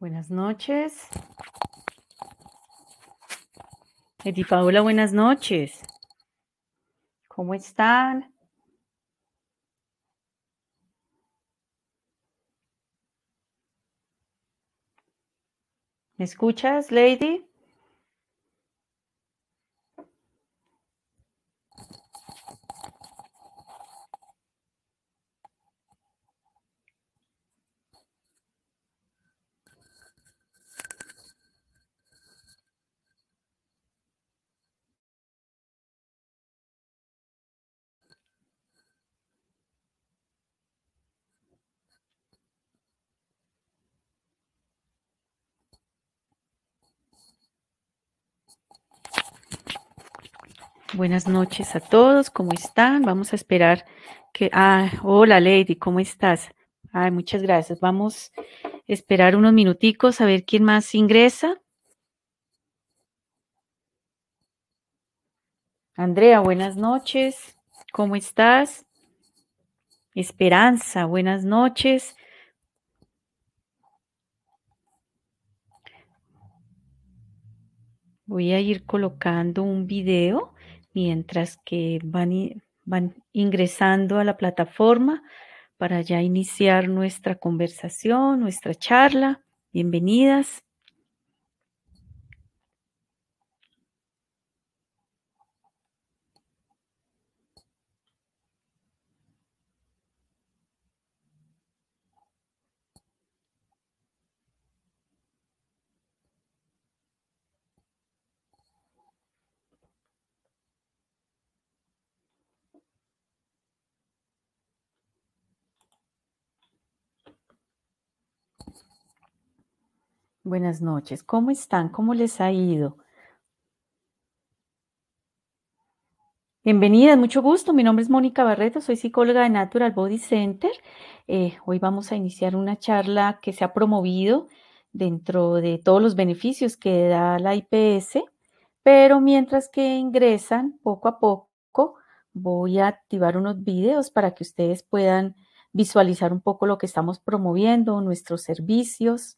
Buenas noches. Edi buenas noches. ¿Cómo están? ¿Me escuchas, Lady? Buenas noches a todos, ¿cómo están? Vamos a esperar que... Ah, hola Lady, ¿cómo estás? Ay, muchas gracias. Vamos a esperar unos minuticos a ver quién más ingresa. Andrea, buenas noches. ¿Cómo estás? Esperanza, buenas noches. Voy a ir colocando un video mientras que van, ingresando a la plataforma para ya iniciar nuestra conversación, nuestra charla. Bienvenidas. Buenas noches, ¿cómo están? ¿Cómo les ha ido? Bienvenidas, mucho gusto. Mi nombre es Mónica Barreto, soy psicóloga de Natural Body Center. Eh, hoy vamos a iniciar una charla que se ha promovido dentro de todos los beneficios que da la IPS, pero mientras que ingresan poco a poco, voy a activar unos videos para que ustedes puedan visualizar un poco lo que estamos promoviendo, nuestros servicios.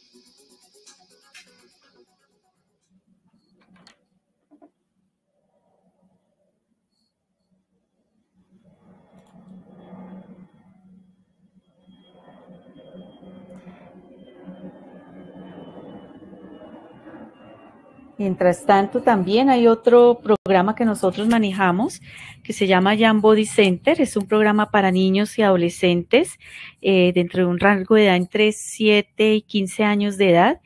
Mientras tanto, también hay otro programa que nosotros manejamos que se llama Young Body Center. Es un programa para niños y adolescentes eh, dentro de un rango de edad entre 7 y 15 años de edad.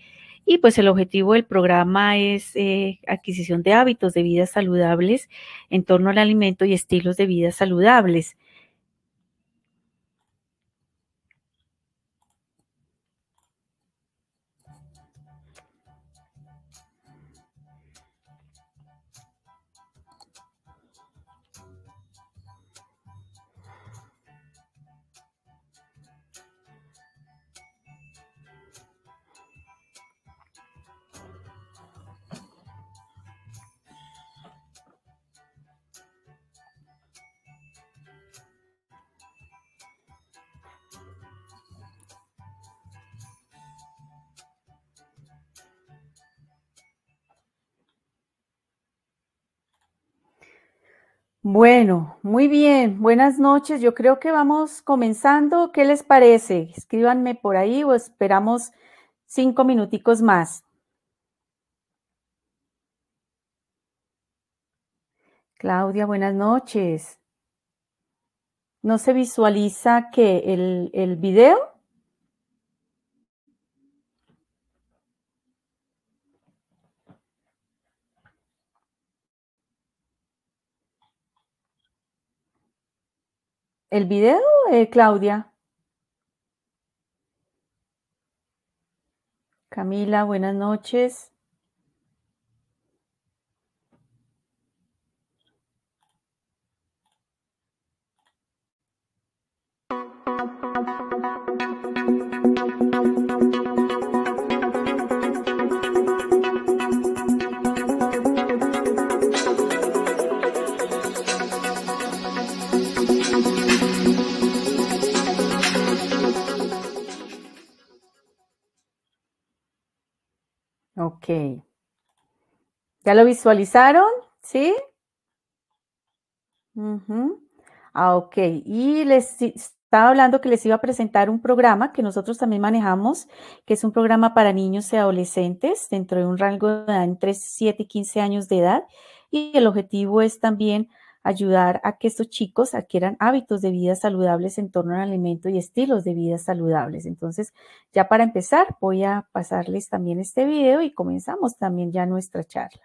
Y pues el objetivo del programa es eh, adquisición de hábitos de vida saludables en torno al alimento y estilos de vida saludables. Bueno, muy bien, buenas noches. Yo creo que vamos comenzando. ¿Qué les parece? Escríbanme por ahí o esperamos cinco minuticos más. Claudia, buenas noches. ¿No se visualiza que el, el video? el video, eh, Claudia? Camila, buenas noches. Ok. ¿Ya lo visualizaron? ¿Sí? Ah, ok. Y les estaba hablando que les iba a presentar un programa que nosotros también manejamos, que es un programa para niños y adolescentes dentro de un rango de entre 7 y 15 años de edad. Y el objetivo es también ayudar a que estos chicos adquieran hábitos de vida saludables en torno al alimento y estilos de vida saludables. Entonces, ya para empezar, voy a pasarles también este video y comenzamos también ya nuestra charla.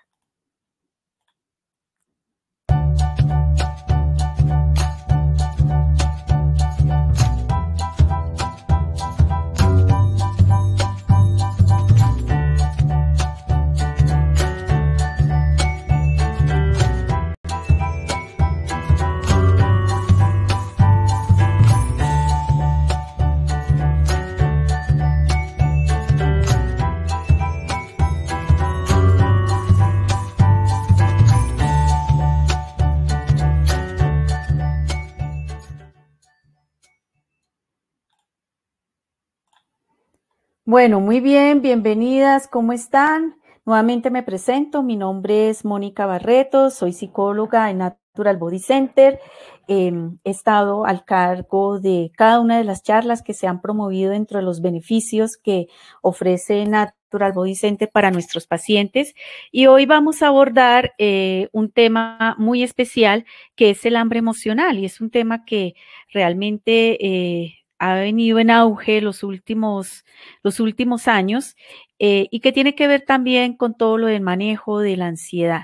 Bueno, muy bien, bienvenidas, ¿cómo están? Nuevamente me presento, mi nombre es Mónica Barreto, soy psicóloga en Natural Body Center. Em, he estado al cargo de cada una de las charlas que se han promovido dentro de los beneficios que ofrece Natural Body Center para nuestros pacientes. Y hoy vamos a abordar eh, un tema muy especial que es el hambre emocional y es un tema que realmente... Eh, ha venido en auge los últimos, los últimos años eh, y que tiene que ver también con todo lo del manejo de la ansiedad.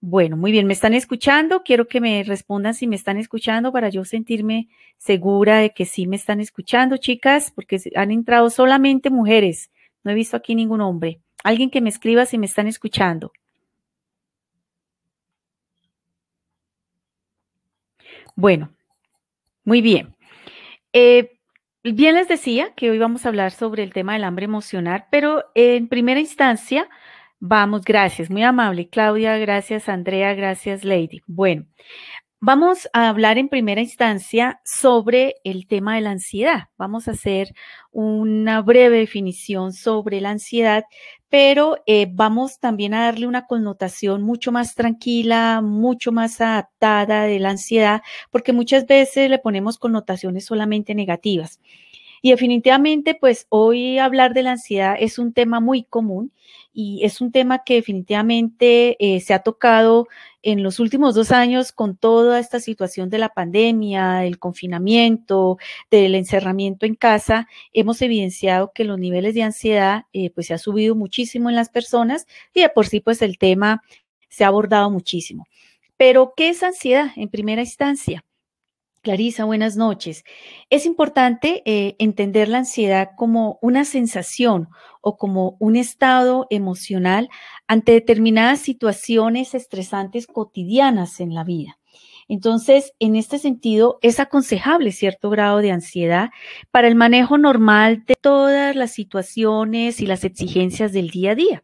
Bueno, muy bien, ¿me están escuchando? Quiero que me respondan si me están escuchando para yo sentirme segura de que sí me están escuchando, chicas, porque han entrado solamente mujeres. No he visto aquí ningún hombre. Alguien que me escriba si me están escuchando. Bueno, muy bien. Eh, Bien les decía que hoy vamos a hablar sobre el tema del hambre emocional, pero en primera instancia, vamos, gracias, muy amable Claudia, gracias Andrea, gracias Lady. Bueno, vamos a hablar en primera instancia sobre el tema de la ansiedad. Vamos a hacer una breve definición sobre la ansiedad, pero eh, vamos también a darle una connotación mucho más tranquila, mucho más adaptada de la ansiedad, porque muchas veces le ponemos connotaciones solamente negativas. Y definitivamente, pues hoy hablar de la ansiedad es un tema muy común y es un tema que definitivamente eh, se ha tocado en los últimos dos años con toda esta situación de la pandemia, del confinamiento, del encerramiento en casa, hemos evidenciado que los niveles de ansiedad eh, pues se ha subido muchísimo en las personas y de por sí pues el tema se ha abordado muchísimo. Pero, ¿qué es ansiedad en primera instancia? Clarisa, buenas noches. Es importante eh, entender la ansiedad como una sensación o como un estado emocional ante determinadas situaciones estresantes cotidianas en la vida. Entonces, en este sentido, es aconsejable cierto grado de ansiedad para el manejo normal de todas las situaciones y las exigencias del día a día.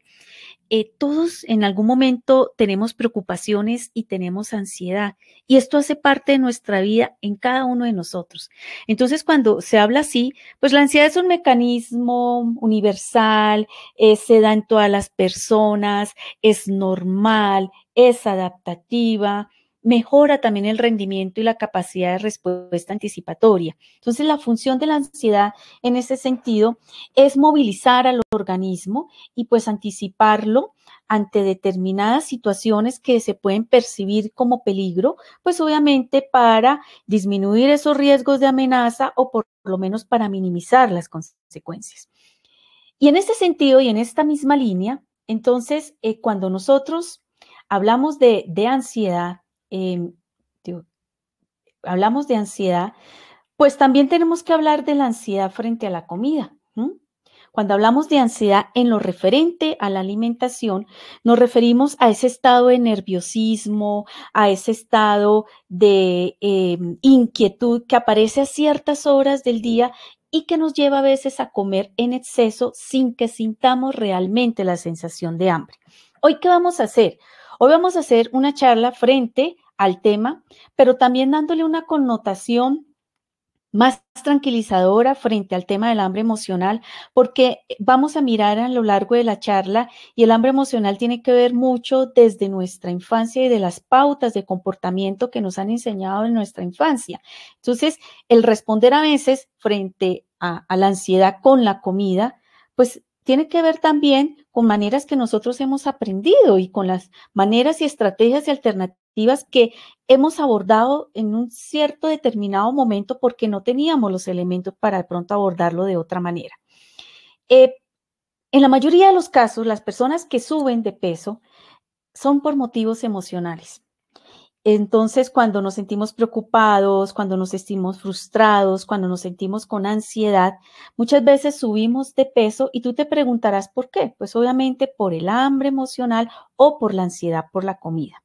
Eh, todos en algún momento tenemos preocupaciones y tenemos ansiedad. Y esto hace parte de nuestra vida en cada uno de nosotros. Entonces, cuando se habla así, pues la ansiedad es un mecanismo universal, eh, se da en todas las personas, es normal, es adaptativa, mejora también el rendimiento y la capacidad de respuesta anticipatoria. Entonces, la función de la ansiedad en ese sentido es movilizar al organismo y pues anticiparlo ante determinadas situaciones que se pueden percibir como peligro, pues obviamente para disminuir esos riesgos de amenaza o por lo menos para minimizar las consecuencias. Y en este sentido y en esta misma línea, entonces, eh, cuando nosotros hablamos de, de ansiedad, Em, hablamos de ansiedad, pues también tenemos que hablar de la ansiedad frente a la comida. Cuando hablamos de ansiedad en lo referente a la alimentación, nos referimos a ese estado de nerviosismo, a ese estado de em, inquietud que aparece a ciertas horas del día y que nos lleva a veces a comer en exceso sin que sintamos realmente la sensación de hambre. Hoy, ¿qué vamos a hacer? Hoy vamos a hacer una charla frente al tema, pero también dándole una connotación más tranquilizadora frente al tema del hambre emocional, porque vamos a mirar a lo largo de la charla y el hambre emocional tiene que ver mucho desde nuestra infancia y de las pautas de comportamiento que nos han enseñado en nuestra infancia. Entonces, el responder a veces frente a, la ansiedad con la comida, pues tiene que ver también con maneras que nosotros hemos aprendido y con las maneras y estrategias y alternativas que hemos abordado en un cierto determinado momento porque no teníamos los elementos para de pronto abordarlo de otra manera. Eh, en la mayoría de los casos, las personas que suben de peso son por motivos emocionales. Entonces, cuando nos sentimos preocupados, cuando nos sentimos frustrados, cuando nos sentimos con ansiedad, muchas veces subimos de peso y tú te preguntarás por qué. Pues obviamente por el hambre emocional o por la ansiedad por la comida.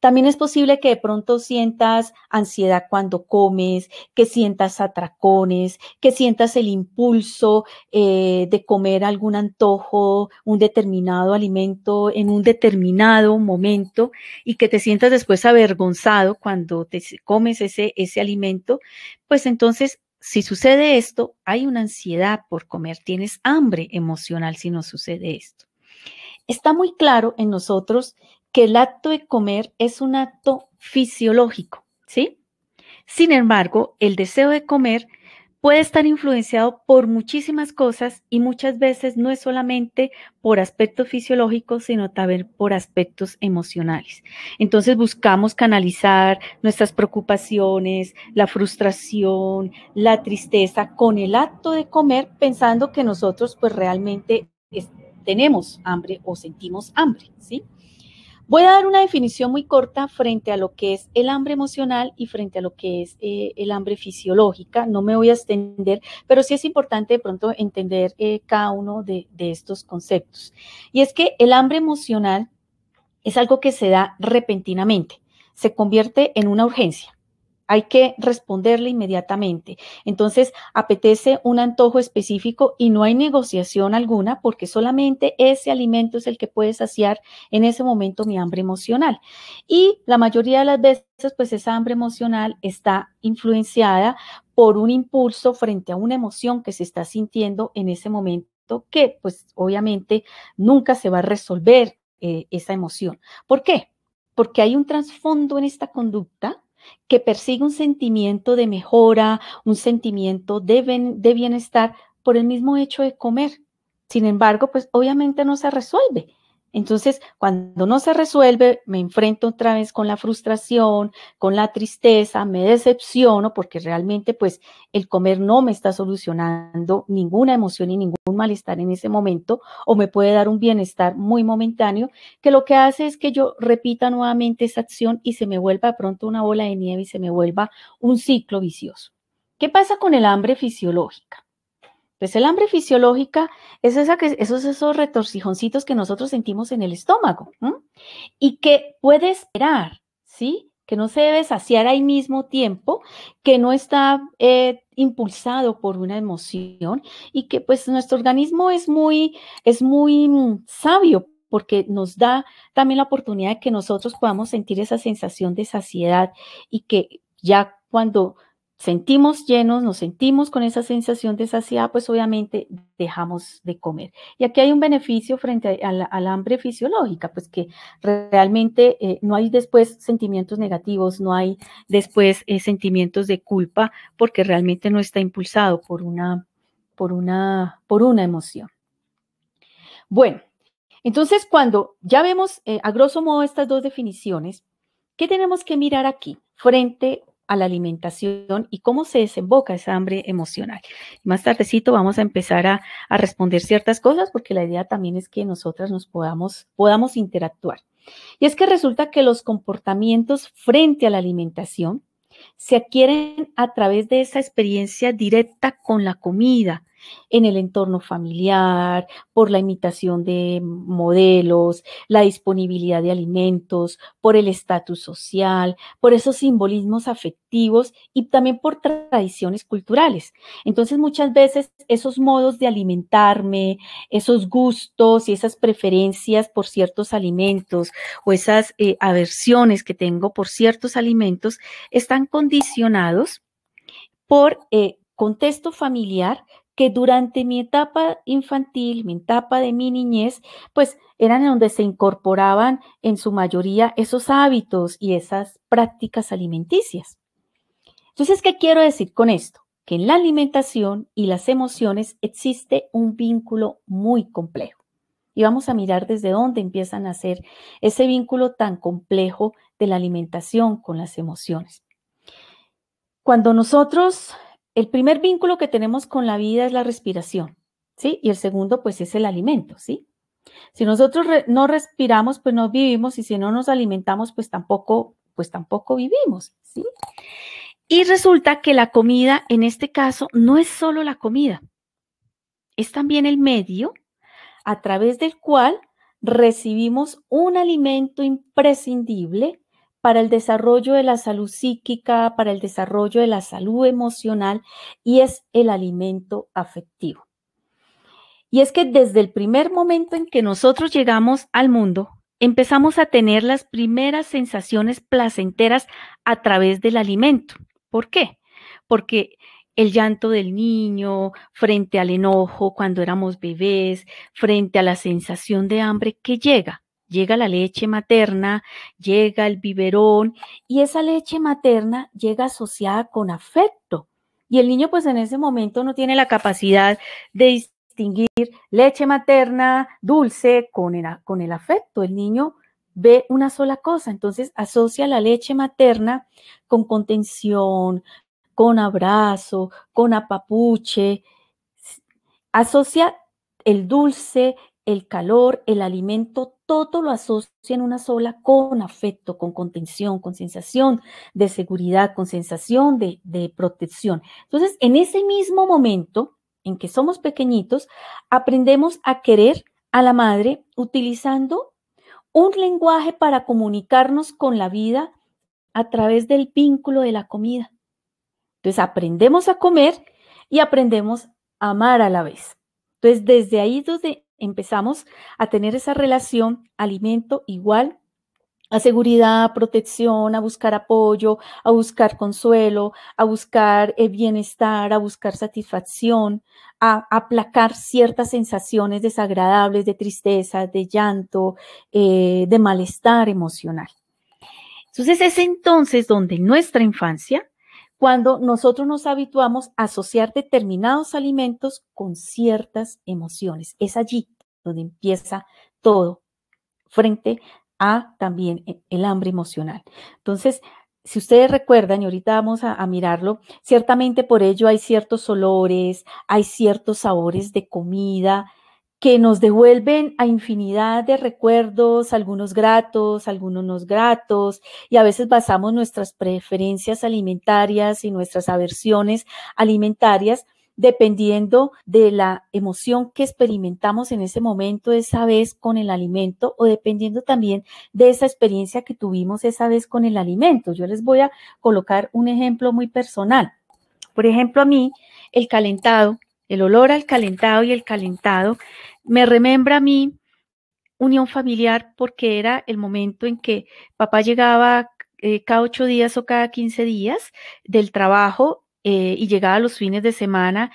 También es posible que de pronto sientas ansiedad cuando comes, que sientas atracones, que sientas el impulso eh, de comer algún antojo, un determinado alimento en un determinado momento y que te sientas después avergonzado cuando te comes ese, ese alimento, pues entonces si sucede esto, hay una ansiedad por comer, tienes hambre emocional si no sucede esto. Está muy claro en nosotros que el acto de comer es un acto fisiológico, ¿sí? Sin embargo, el deseo de comer puede estar influenciado por muchísimas cosas y muchas veces no es solamente por aspectos fisiológicos, sino también por aspectos emocionales. Entonces buscamos canalizar nuestras preocupaciones, la frustración, la tristeza con el acto de comer pensando que nosotros pues realmente tenemos hambre o sentimos hambre, ¿sí? Voy a dar una definición muy corta frente a lo que es el hambre emocional y frente a lo que es eh, el hambre fisiológica. No me voy a extender, pero sí es importante de pronto entender eh, cada uno de estos conceptos. Y es que el hambre emocional es algo que se da repentinamente, se convierte en una urgencia hay que responderle inmediatamente. Entonces, apetece un antojo específico y no hay negociación alguna porque solamente ese alimento es el que puede saciar en ese momento mi hambre emocional. Y la mayoría de las veces, pues esa hambre emocional está influenciada por un impulso frente a una emoción que se está sintiendo en ese momento que pues obviamente nunca se va a resolver eh, esa emoción. ¿Por qué? Porque hay un trasfondo en esta conducta que persigue un sentimiento de mejora, un sentimiento de, de bienestar por el mismo hecho de comer. Sin embargo, pues obviamente no se resuelve entonces, cuando no se resuelve, me enfrento otra vez con la frustración, con la tristeza, me decepciono porque realmente pues el comer no me está solucionando ninguna emoción y ningún malestar en ese momento o me puede dar un bienestar muy momentáneo que lo que hace es que yo repita nuevamente esa acción y se me vuelva pronto una bola de nieve y se me vuelva un ciclo vicioso. ¿Qué pasa con el hambre fisiológica? es pues, el hambre fisiológica es esa que, esos, esos retorcijoncitos que nosotros sentimos en el estómago y que puede esperar, ¿sí? Que no se debe saciar al mismo tiempo, que no está eh, impulsado por una emoción y que pues nuestro organismo es muy, es muy mm, sabio porque nos da también la oportunidad de que nosotros podamos sentir esa sensación de saciedad y que ya cuando sentimos llenos, nos sentimos con esa sensación de saciedad, pues obviamente dejamos de comer. Y aquí hay un beneficio frente al, hambre fisiológica, pues que realmente eh, no hay después sentimientos negativos, no hay después eh, sentimientos de culpa, porque realmente no está impulsado por una, por una, por una emoción. Bueno, entonces cuando ya vemos eh, a grosso modo estas dos definiciones, ¿qué tenemos que mirar aquí frente a la alimentación y cómo se desemboca esa hambre emocional. Más tardecito vamos a empezar a, responder ciertas cosas porque la idea también es que nosotras nos podamos, podamos interactuar. Y es que resulta que los comportamientos frente a la alimentación se adquieren a través de esa experiencia directa con la comida, en el entorno familiar, por la imitación de modelos, la disponibilidad de alimentos, por el estatus social, por esos simbolismos afectivos y también por tradiciones culturales. Entonces muchas veces esos modos de alimentarme, esos gustos y esas preferencias por ciertos alimentos o esas eh, aversiones que tengo por ciertos alimentos están condicionados por eh, contexto familiar que durante mi etapa infantil, mi etapa de mi niñez, pues eran en donde se incorporaban en su mayoría esos hábitos y esas prácticas alimenticias. Entonces, ¿qué quiero decir con esto? Que en la alimentación y las emociones existe un vínculo muy complejo. Y vamos a mirar desde dónde empiezan a ser ese vínculo tan complejo de la alimentación con las emociones. Cuando nosotros el primer vínculo que tenemos con la vida es la respiración, ¿sí? Y el segundo, pues, es el alimento, ¿sí? Si nosotros no respiramos, pues no vivimos, y si no nos alimentamos, pues tampoco, pues tampoco vivimos, ¿sí? Y resulta que la comida, en este caso, no es solo la comida, es también el medio a través del cual recibimos un alimento imprescindible para el desarrollo de la salud psíquica, para el desarrollo de la salud emocional y es el alimento afectivo. Y es que desde el primer momento en que nosotros llegamos al mundo, empezamos a tener las primeras sensaciones placenteras a través del alimento. ¿Por qué? Porque el llanto del niño, frente al enojo cuando éramos bebés, frente a la sensación de hambre que llega llega la leche materna, llega el biberón y esa leche materna llega asociada con afecto. Y el niño pues en ese momento no tiene la capacidad de distinguir leche materna dulce con el, con el afecto. El niño ve una sola cosa, entonces asocia la leche materna con contención, con abrazo, con apapuche, asocia el dulce, el calor, el alimento todo lo asocian una sola con afecto, con contención, con sensación de seguridad, con sensación de, de protección. Entonces, en ese mismo momento en que somos pequeñitos, aprendemos a querer a la madre utilizando un lenguaje para comunicarnos con la vida a través del vínculo de la comida. Entonces aprendemos a comer y aprendemos a amar a la vez. Entonces desde ahí desde empezamos a tener esa relación alimento igual a seguridad, protección, a buscar apoyo, a buscar consuelo, a buscar eh, bienestar, a buscar satisfacción, a aplacar ciertas sensaciones desagradables de tristeza, de llanto, eh, de malestar emocional. Entonces es entonces donde nuestra infancia cuando nosotros nos habituamos a asociar determinados alimentos con ciertas emociones. Es allí donde empieza todo frente a también e, el hambre emocional. Entonces, si ustedes recuerdan, y ahorita vamos a, a, mirarlo, ciertamente por ello hay ciertos olores, hay ciertos sabores de comida que nos devuelven a infinidad de recuerdos, algunos gratos, algunos no gratos, y a veces basamos nuestras preferencias alimentarias y nuestras aversiones alimentarias dependiendo de la emoción que experimentamos en ese momento, esa vez con el alimento, o dependiendo también de esa experiencia que tuvimos esa vez con el alimento. Yo les voy a colocar un ejemplo muy personal. Por ejemplo, a mí el calentado el olor al calentado y el calentado me remembra a mí unión familiar porque era el momento en que papá llegaba eh, cada ocho días o cada quince días del trabajo eh, y llegaba los fines de semana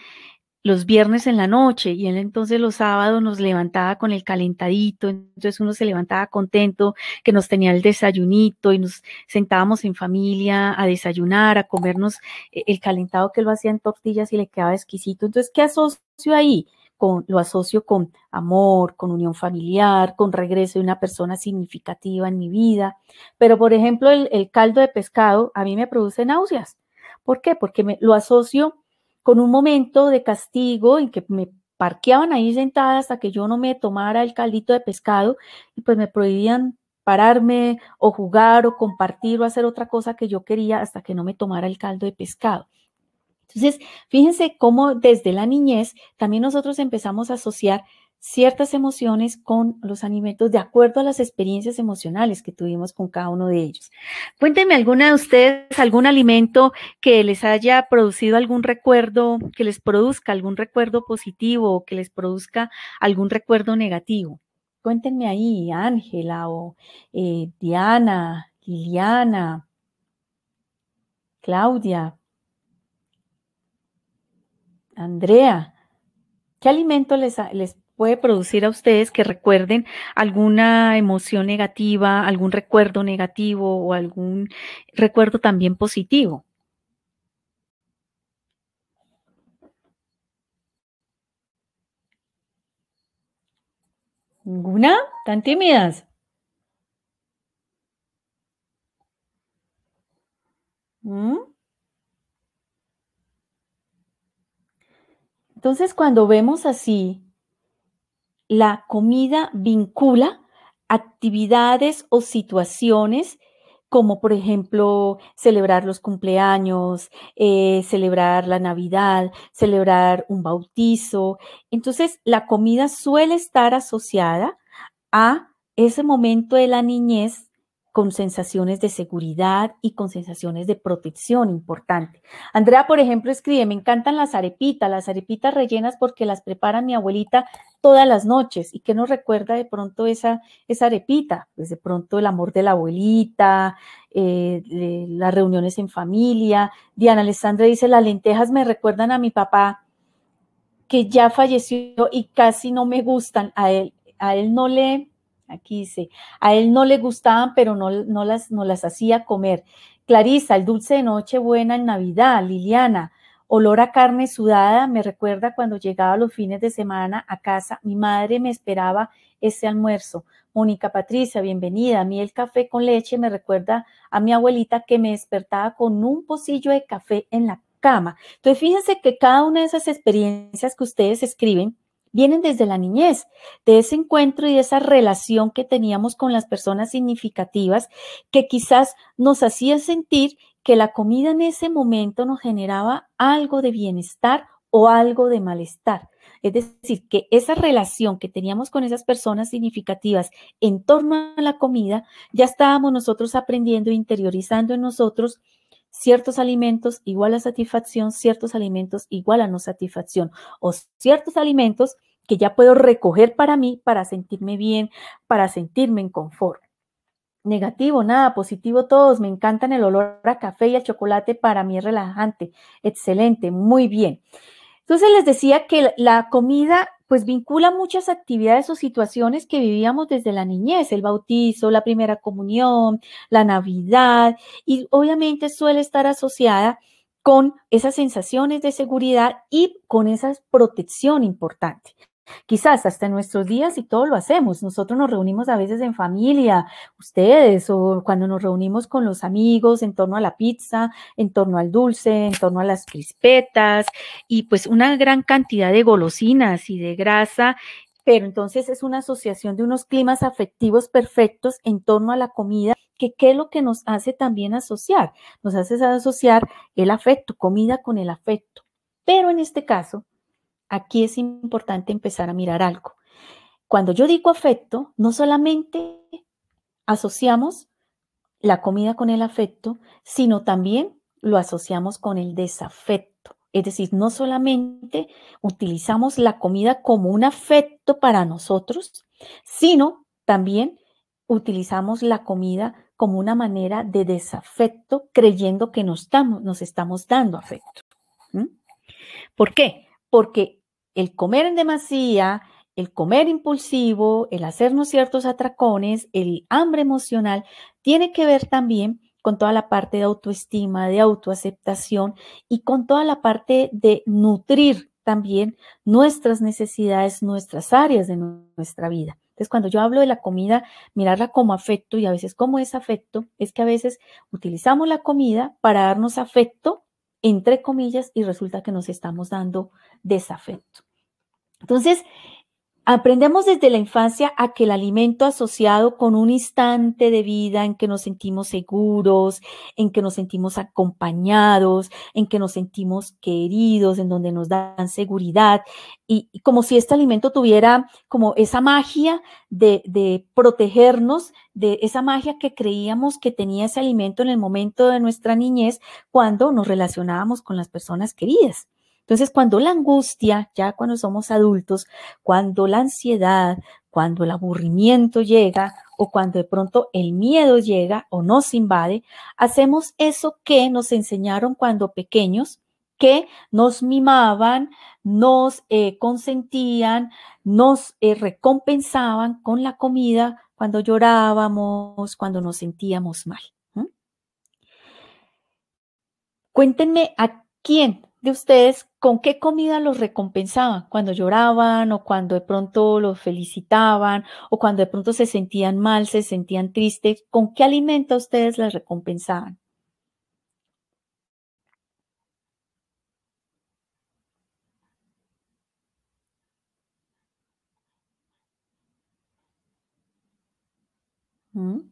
los viernes en la noche y él entonces los sábados nos levantaba con el calentadito, entonces uno se levantaba contento que nos tenía el desayunito y nos sentábamos en familia a desayunar, a comernos eh, el calentado que lo hacía en tortillas y le quedaba exquisito. Entonces, ¿qué asocio ahí? Con, lo asocio con amor, con unión familiar, con regreso de una persona significativa en mi vida. Pero, por ejemplo, el, caldo de pescado a mí me produce náuseas. ¿Por qué? Porque me, lo asocio con un momento de castigo en que me parqueaban ahí sentada hasta que yo no me tomara el caldito de pescado y pues me prohibían pararme o jugar o compartir o hacer otra cosa que yo quería hasta que no me tomara el caldo de pescado. Entonces, fíjense cómo desde la niñez también nosotros empezamos a asociar ciertas emociones con los alimentos de acuerdo a las experiencias emocionales que tuvimos con cada uno de ellos. Cuéntenme alguna de ustedes, algún alimento que les haya producido algún recuerdo, que les produzca algún recuerdo positivo o que les produzca algún recuerdo negativo. Cuéntenme ahí, Ángela o eh, Diana, Liliana, Claudia, Andrea. ¿Qué alimento les, les, puede producir a ustedes que recuerden alguna emoción negativa, algún recuerdo negativo o algún recuerdo también positivo. ¿Ninguna? ¿Tan tímidas? ¿Mm? Entonces, cuando vemos así la comida vincula actividades o situaciones como por ejemplo celebrar los cumpleaños, eh, celebrar la Navidad, celebrar un bautizo. Entonces, la comida suele estar asociada a ese momento de la niñez con sensaciones de seguridad y con sensaciones de protección importante. Andrea, por ejemplo, escribe, me encantan las arepitas, las arepitas rellenas porque las prepara mi abuelita todas las noches. ¿Y qué nos recuerda de pronto esa, esa arepita? Pues de pronto el amor de la abuelita, eh, las reuniones en familia. Diana Alessandra dice, las lentejas me recuerdan a mi papá que ya falleció y casi no me gustan. A él, a él no le Aquí dice, a él no le gustaban, pero no, no, las, no las hacía comer. Clarisa, el dulce de noche buena en Navidad, Liliana, olor a carne sudada, me recuerda cuando llegaba los fines de semana a casa, mi madre me esperaba ese almuerzo. Mónica Patricia, bienvenida. A mí el café con leche me recuerda a mi abuelita que me despertaba con un pocillo de café en la cama. Entonces, fíjense que cada una de esas experiencias que ustedes escriben vienen desde la niñez, de ese encuentro y de esa relación que teníamos con las personas significativas que quizás nos hacía sentir que la comida en ese momento nos generaba algo de bienestar o algo de malestar. Es decir, que esa relación que teníamos con esas personas significativas en torno a la comida, ya estábamos nosotros aprendiendo, interiorizando en nosotros ciertos alimentos igual a satisfacción, ciertos alimentos igual a no satisfacción o ciertos alimentos que ya puedo recoger para mí, para sentirme bien, para sentirme en confort. Negativo, nada, positivo todos, me encantan el olor a café y a chocolate, para mí es relajante, excelente, muy bien. Entonces les decía que la comida pues vincula muchas actividades o situaciones que vivíamos desde la niñez, el bautizo, la primera comunión, la Navidad, y obviamente suele estar asociada con esas sensaciones de seguridad y con esa protección importante. Quizás hasta en nuestros días y todo lo hacemos. Nosotros nos reunimos a veces en familia, ustedes, o cuando nos reunimos con los amigos en torno a la pizza, en torno al dulce, en torno a las crispetas y pues una gran cantidad de golosinas y de grasa pero entonces es una asociación de unos climas afectivos perfectos en torno a la comida, que qué es lo que nos hace también asociar, nos hace asociar el afecto, comida con el afecto. Pero en este caso, Aquí es importante empezar a mirar algo. Cuando yo digo afecto, no solamente asociamos la comida con el afecto, sino también lo asociamos con el desafecto. Es decir, no solamente utilizamos la comida como un afecto para nosotros, sino también utilizamos la comida como una manera de desafecto, creyendo que nos estamos, dando afecto. ¿Por qué? Porque el comer en demasía, el comer impulsivo, el hacernos ciertos atracones, el hambre emocional, tiene que ver también con toda la parte de autoestima, de autoaceptación y con toda la parte de nutrir también nuestras necesidades, nuestras áreas de nuestra vida. Entonces, cuando yo hablo de la comida, mirarla como afecto y a veces como es afecto, es que a veces utilizamos la comida para darnos afecto, entre comillas, y resulta que nos estamos dando desafecto. Entonces, Aprendemos desde la infancia a que el alimento asociado con un instante de vida en que nos sentimos seguros, en que nos sentimos acompañados, en que nos sentimos queridos, en donde nos dan seguridad, y, como si este alimento tuviera como esa magia de, protegernos, de esa magia que creíamos que tenía ese alimento en el momento de nuestra niñez cuando nos relacionábamos con las personas queridas. Entonces, cuando la angustia, ya cuando somos adultos, cuando la ansiedad, cuando el aburrimiento llega o cuando de pronto el miedo llega o nos invade, hacemos eso que nos enseñaron cuando pequeños, que nos mimaban, nos eh, consentían, nos eh, recompensaban con la comida cuando llorábamos, cuando nos sentíamos mal. Cuéntenme a quién de ustedes con qué comida los recompensaban cuando lloraban o cuando de pronto los felicitaban o cuando de pronto se sentían mal, se sentían tristes, con qué alimento ustedes las recompensaban. ¿Mm?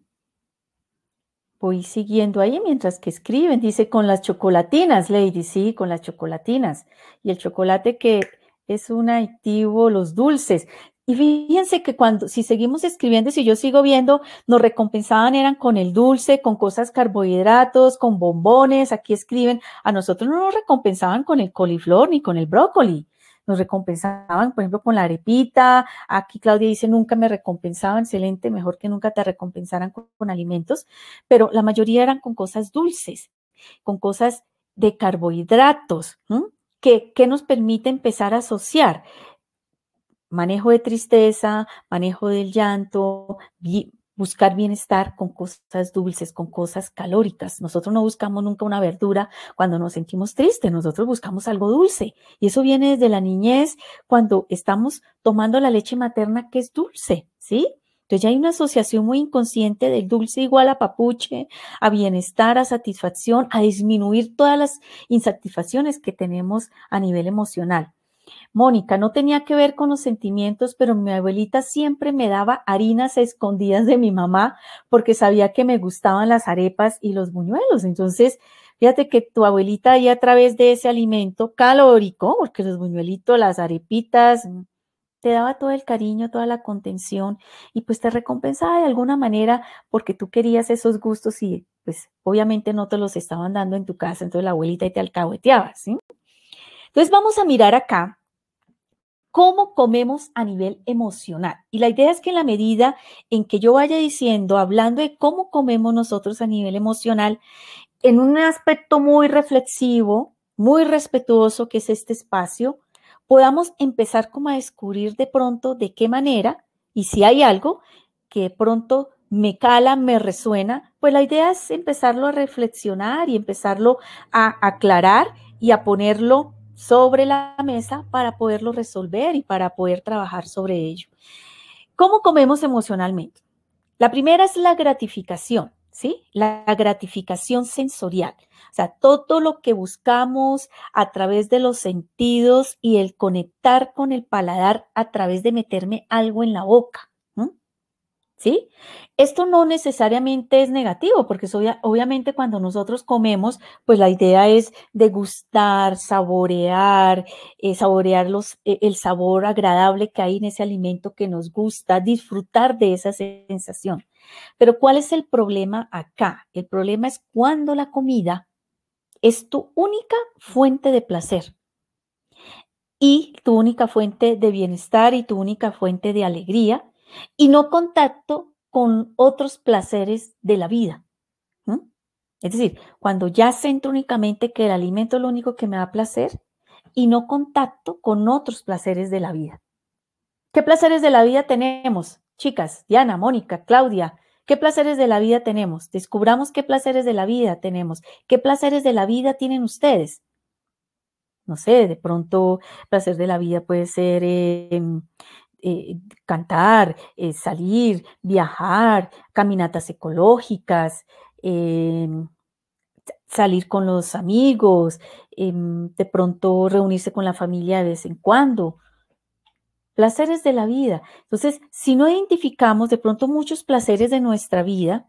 Voy siguiendo ahí mientras que escriben. Dice, con las chocolatinas, Lady, sí, con las chocolatinas. Y el chocolate que es un aditivo, los dulces. Y fíjense que cuando, si seguimos escribiendo, si yo sigo viendo, nos recompensaban eran con el dulce, con cosas carbohidratos, con bombones, aquí escriben, a nosotros no nos recompensaban con el coliflor ni con el brócoli nos recompensaban, por ejemplo, con la arepita. Aquí Claudia dice, nunca me recompensaban, excelente, mejor que nunca te recompensaran con, alimentos, pero la mayoría eran con cosas dulces, con cosas de carbohidratos, que, que nos permite empezar a asociar manejo de tristeza, manejo del llanto, buscar bienestar con cosas dulces, con cosas calóricas. Nosotros no buscamos nunca una verdura cuando nos sentimos tristes, nosotros buscamos algo dulce. Y eso viene desde la niñez, cuando estamos tomando la leche materna que es dulce, ¿sí? Entonces ya hay una asociación muy inconsciente del dulce igual a papuche, a bienestar, a satisfacción, a disminuir todas las insatisfacciones que tenemos a nivel emocional. Mónica, no tenía que ver con los sentimientos, pero mi abuelita siempre me daba harinas escondidas de mi mamá porque sabía que me gustaban las arepas y los buñuelos. Entonces, fíjate que tu abuelita ahí a través de ese alimento calórico, porque los buñuelitos, las arepitas, mm, te daba todo el cariño, toda la contención y pues te recompensaba de alguna manera porque tú querías esos gustos y pues obviamente no te los estaban dando en tu casa, entonces la abuelita y te alcahueteaba, ¿sí? Entonces vamos a mirar acá cómo comemos a nivel emocional. Y la idea es que en la medida en que yo vaya diciendo, hablando de cómo comemos nosotros a nivel emocional, en un aspecto muy reflexivo, muy respetuoso que es este espacio, podamos empezar como a descubrir de pronto de qué manera y si hay algo que pronto me cala, me resuena, pues la idea es empezarlo a reflexionar y empezarlo a aclarar y a ponerlo sobre la mesa para poderlo resolver y para poder trabajar sobre ello. ¿Cómo comemos emocionalmente? La primera es la gratificación, ¿sí? La gratificación sensorial. O sea, todo lo que buscamos a través de los sentidos y el conectar con el paladar a través de meterme algo en la boca. Esto no necesariamente es negativo, porque obviamente cuando nosotros comemos, pues la idea es degustar, saborear, eh, saborear los, e, el sabor agradable que hay en ese alimento que nos gusta, disfrutar de esa sensación. Pero ¿cuál es el problema acá? El problema es cuando la comida es tu única fuente de placer y tu única fuente de bienestar y tu única fuente de alegría y no contacto con otros placeres de la vida. Es decir, cuando ya centro únicamente que el alimento es lo único que me da placer y no contacto con otros placeres de la vida. ¿Qué placeres de la vida tenemos? Chicas, Diana, Mónica, Claudia, ¿qué placeres de la vida tenemos? Descubramos qué placeres de la vida tenemos. ¿Qué placeres de la vida tienen ustedes? No sé, de pronto placer de la vida puede ser eh, eh, cantar, eh, salir, viajar, caminatas ecológicas, em, salir con los amigos, em, de pronto reunirse con la familia de vez en cuando. Placeres de la vida. Entonces, si no identificamos de pronto muchos placeres de nuestra vida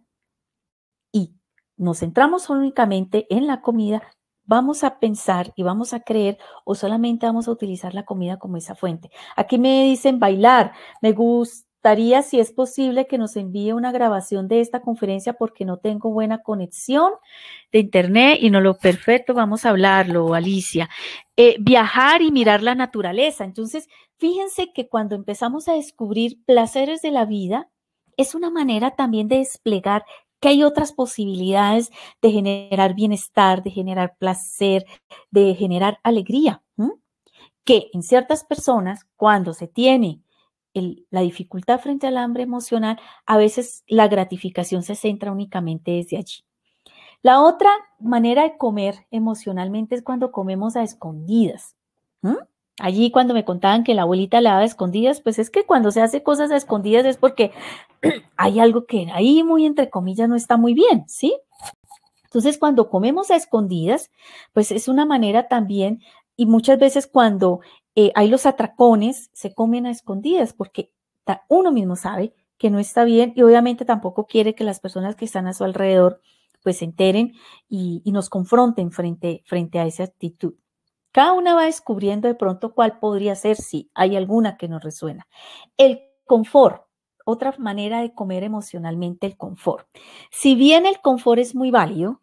y nos centramos únicamente en la comida, vamos a pensar y vamos a creer o solamente vamos a utilizar la comida como esa fuente. Aquí me dicen bailar, me gustaría si es posible que nos envíe una grabación de esta conferencia porque no tengo buena conexión de internet y no lo perfecto, vamos a hablarlo, Alicia. Eh, viajar y mirar la naturaleza. Entonces, fíjense que cuando empezamos a descubrir placeres de la vida, es una manera también de desplegar que hay otras posibilidades de generar bienestar, de generar placer, de generar alegría, que en ciertas personas, cuando se tiene la dificultad frente al hambre emocional, a veces la gratificación se centra únicamente desde allí. La otra manera de comer emocionalmente es cuando comemos a escondidas. Allí cuando me contaban que la abuelita le daba a escondidas, pues es que cuando se hace cosas a escondidas es porque hay algo que ahí muy entre comillas no está muy bien, ¿sí? Entonces, cuando comemos a escondidas, pues es una manera también, y muchas veces cuando eh, hay los atracones, se comen a escondidas, porque uno mismo sabe que no está bien y obviamente tampoco quiere que las personas que están a su alrededor pues se enteren y, y nos confronten frente, frente a esa actitud. Cada una va descubriendo de pronto cuál podría ser si hay alguna que nos resuena. El confort, otra manera de comer emocionalmente el confort. Si bien el confort es muy válido,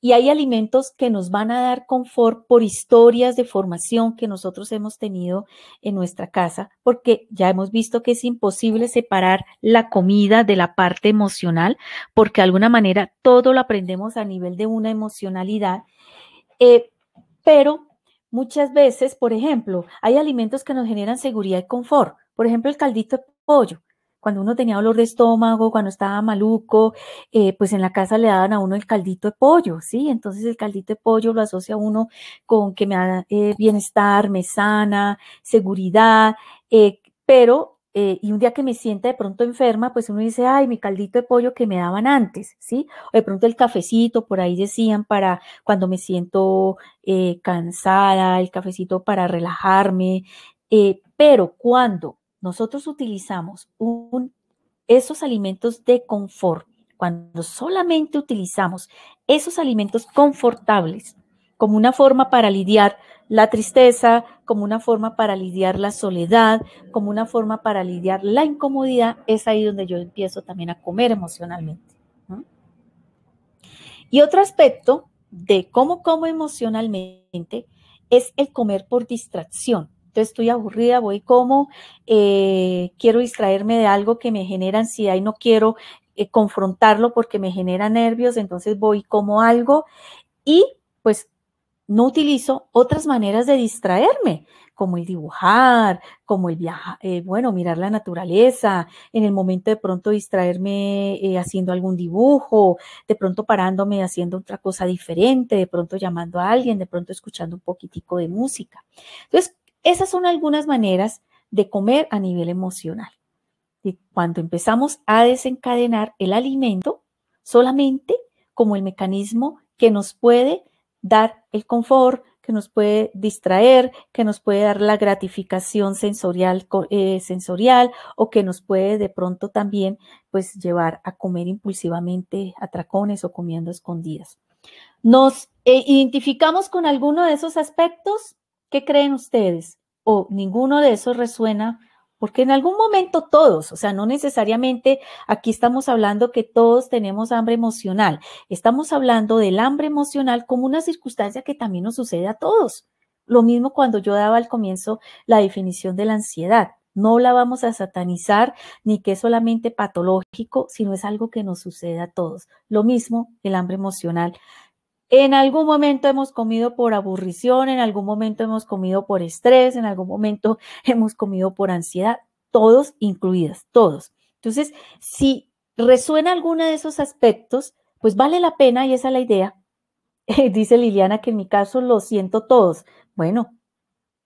y hay alimentos que nos van a dar confort por historias de formación que nosotros hemos tenido en nuestra casa, porque ya hemos visto que es imposible separar la comida de la parte emocional, porque de alguna manera todo lo aprendemos a nivel de una emocionalidad, eh, pero muchas veces, por ejemplo, hay alimentos que nos generan seguridad y confort, por ejemplo el caldito de pollo cuando uno tenía dolor de estómago, cuando estaba maluco, eh, pues en la casa le daban a uno el caldito de pollo, ¿sí? Entonces el caldito de pollo lo asocia uno con que me da eh, bienestar, me sana, seguridad, eh, pero y un día que me sienta de pronto enferma, pues uno dice, ay, mi caldito de pollo que me daban antes, ¿sí? O de pronto el cafecito, por ahí decían, para cuando me siento cansada, el cafecito para relajarme, pero cuando nosotros utilizamos esos alimentos de confort, cuando solamente utilizamos esos alimentos confortables como una forma para lidiar la tristeza, como una forma para lidiar la soledad, como una forma para lidiar la incomodidad, es ahí donde yo empiezo también a comer emocionalmente. Y otro aspecto de cómo como emocionalmente es el comer por distracción entonces estoy aburrida, voy como, eh, quiero distraerme de algo que me genera ansiedad y no quiero eh, confrontarlo porque me genera nervios, entonces voy como algo y pues no utilizo otras maneras de distraerme, como el dibujar, como el viajar, eh, bueno, mirar la naturaleza, en el momento de pronto distraerme haciendo algún dibujo, de pronto parándome haciendo otra cosa diferente, de pronto llamando a alguien, de pronto escuchando un poquitico de música. Entonces, esas son algunas maneras de comer a nivel emocional. Y cuando empezamos a desencadenar el alimento solamente como el mecanismo que nos puede dar el confort, que nos puede distraer, que nos puede dar la gratificación sensorial, eh, sensorial o que nos puede de pronto también pues llevar a comer impulsivamente atracones o comiendo escondidas. ¿Nos eh, identificamos con alguno de esos aspectos? ¿Qué creen ustedes? O ninguno de esos resuena, porque en algún momento todos, o sea, no necesariamente aquí estamos hablando que todos tenemos hambre emocional, estamos hablando del hambre emocional como una circunstancia que también nos sucede a todos. Lo mismo cuando yo daba al comienzo la definición de la ansiedad. No la vamos a satanizar ni que es solamente patológico, sino es algo que nos sucede a todos. Lo mismo el hambre emocional. En algún momento hemos comido por aburrición, en algún momento hemos comido por estrés, en algún momento hemos comido por ansiedad, todos incluidas, todos. Entonces, si resuena alguno de esos aspectos, pues vale la pena y esa es la idea. Dice Liliana que en mi caso lo siento todos. Bueno,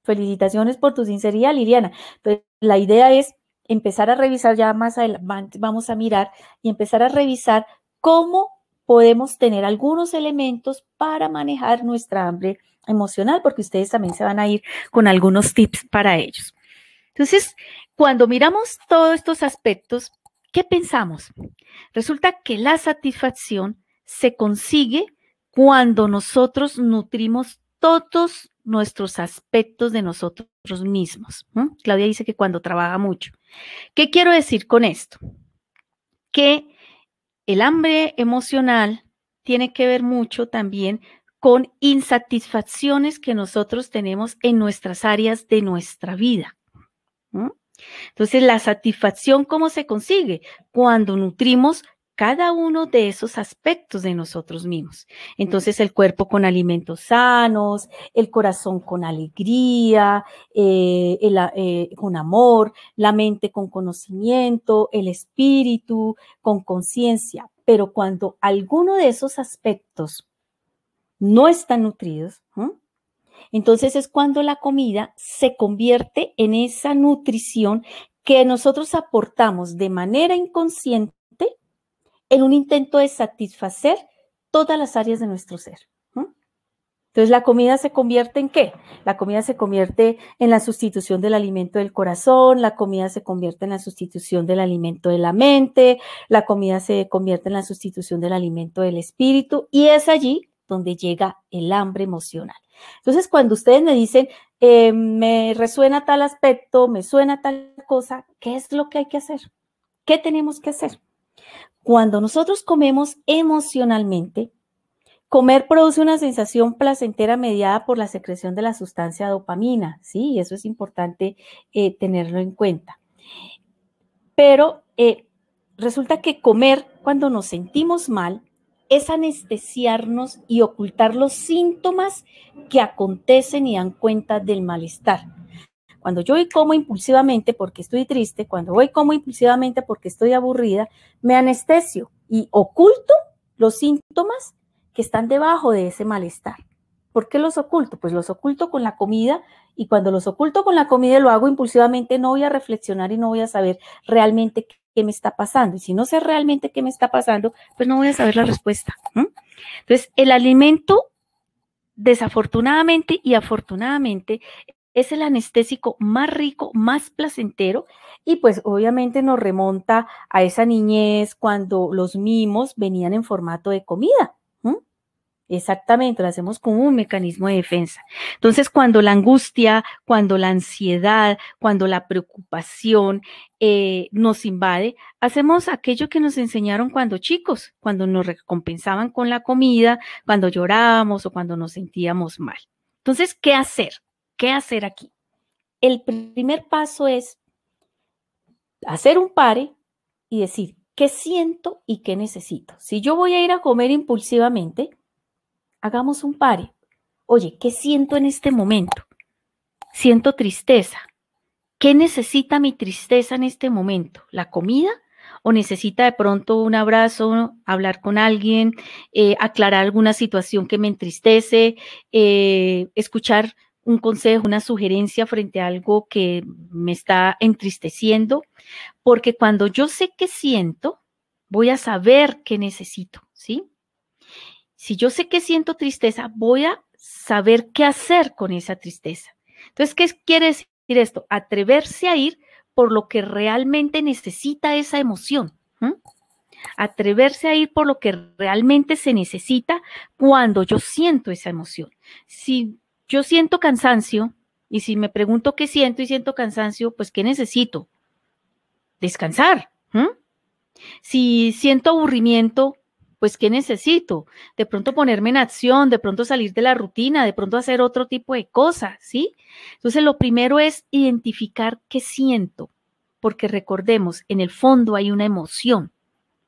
felicitaciones por tu sinceridad, Liliana. Pero pues la idea es empezar a revisar ya más adelante, vamos a mirar y empezar a revisar cómo podemos tener algunos elementos para manejar nuestra hambre emocional, porque ustedes también se van a ir con algunos tips para ellos. Entonces, cuando miramos todos estos aspectos, ¿qué pensamos? Resulta que la satisfacción se consigue cuando nosotros nutrimos todos nuestros aspectos de nosotros mismos. Claudia dice que cuando trabaja mucho. ¿Qué quiero decir con esto? Que el hambre emocional tiene que ver mucho también con insatisfacciones que nosotros tenemos en nuestras áreas de nuestra vida. Entonces, la satisfacción, ¿cómo se consigue? Cuando nutrimos cada uno de esos aspectos de nosotros mismos. Entonces el cuerpo con alimentos sanos, el corazón con alegría, eh, eh, con amor, la mente con conocimiento, el espíritu con conciencia. Pero cuando alguno de esos aspectos no están nutridos, entonces es cuando la comida se convierte en esa nutrición que nosotros aportamos de manera inconsciente en un intento de satisfacer todas las áreas de nuestro ser. Entonces la comida se convierte en qué? La comida se convierte en la sustitución del alimento del corazón, la comida se convierte en la sustitución del alimento de la mente, la comida se convierte en la sustitución del alimento del espíritu y es allí donde llega el hambre emocional. Entonces cuando ustedes me dicen, eh, me resuena tal aspecto, me suena tal cosa, ¿qué es lo que hay que hacer? ¿Qué tenemos que hacer? Cuando nosotros comemos emocionalmente, comer produce una sensación placentera mediada por la secreción de la sustancia dopamina, ¿sí? Eso es importante eh, tenerlo en cuenta. Pero eh, resulta que comer cuando nos sentimos mal es anestesiarnos y ocultar los síntomas que acontecen y dan cuenta del malestar. Cuando yo voy como impulsivamente porque estoy triste, cuando voy como impulsivamente porque estoy aburrida, me anestesio y oculto los síntomas que están debajo de ese malestar. ¿Por qué los oculto? Pues los oculto con la comida y cuando los oculto con la comida y lo hago impulsivamente, no voy a reflexionar y no voy a saber realmente qué me está pasando. Y si no sé realmente qué me está pasando, pues no voy a saber la respuesta. Entonces, el alimento desafortunadamente y afortunadamente es el anestésico más rico, más placentero y pues obviamente nos remonta a esa niñez cuando los mimos venían en formato de comida. Exactamente, lo hacemos como un mecanismo de defensa. Entonces, cuando la angustia, cuando la ansiedad, cuando la preocupación eh, nos invade, hacemos aquello que nos enseñaron cuando chicos, cuando nos recompensaban con la comida, cuando llorábamos o cuando nos sentíamos mal. Entonces, ¿qué hacer? ¿Qué hacer aquí? El primer paso es hacer un pare y decir qué siento y qué necesito. Si yo voy a ir a comer impulsivamente, hagamos un pare. Oye, ¿qué siento en este momento? Siento tristeza. ¿Qué necesita mi tristeza en este momento? ¿La comida? ¿O necesita de pronto un abrazo, hablar con alguien, eh, aclarar alguna situación que me entristece, eh, escuchar un consejo, una sugerencia frente a algo que me está entristeciendo, porque cuando yo sé qué siento, voy a saber qué necesito, ¿sí? Si yo sé que siento tristeza, voy a saber qué hacer con esa tristeza. Entonces, ¿qué quiere decir esto? Atreverse a ir por lo que realmente necesita esa emoción. Atreverse a ir por lo que realmente se necesita cuando yo siento esa emoción. Si yo siento cansancio y si me pregunto qué siento y siento cansancio, pues ¿qué necesito? Descansar. Si siento aburrimiento, pues ¿qué necesito? De pronto ponerme en acción, de pronto salir de la rutina, de pronto hacer otro tipo de cosas, ¿sí? Entonces lo primero es identificar qué siento, porque recordemos, en el fondo hay una emoción,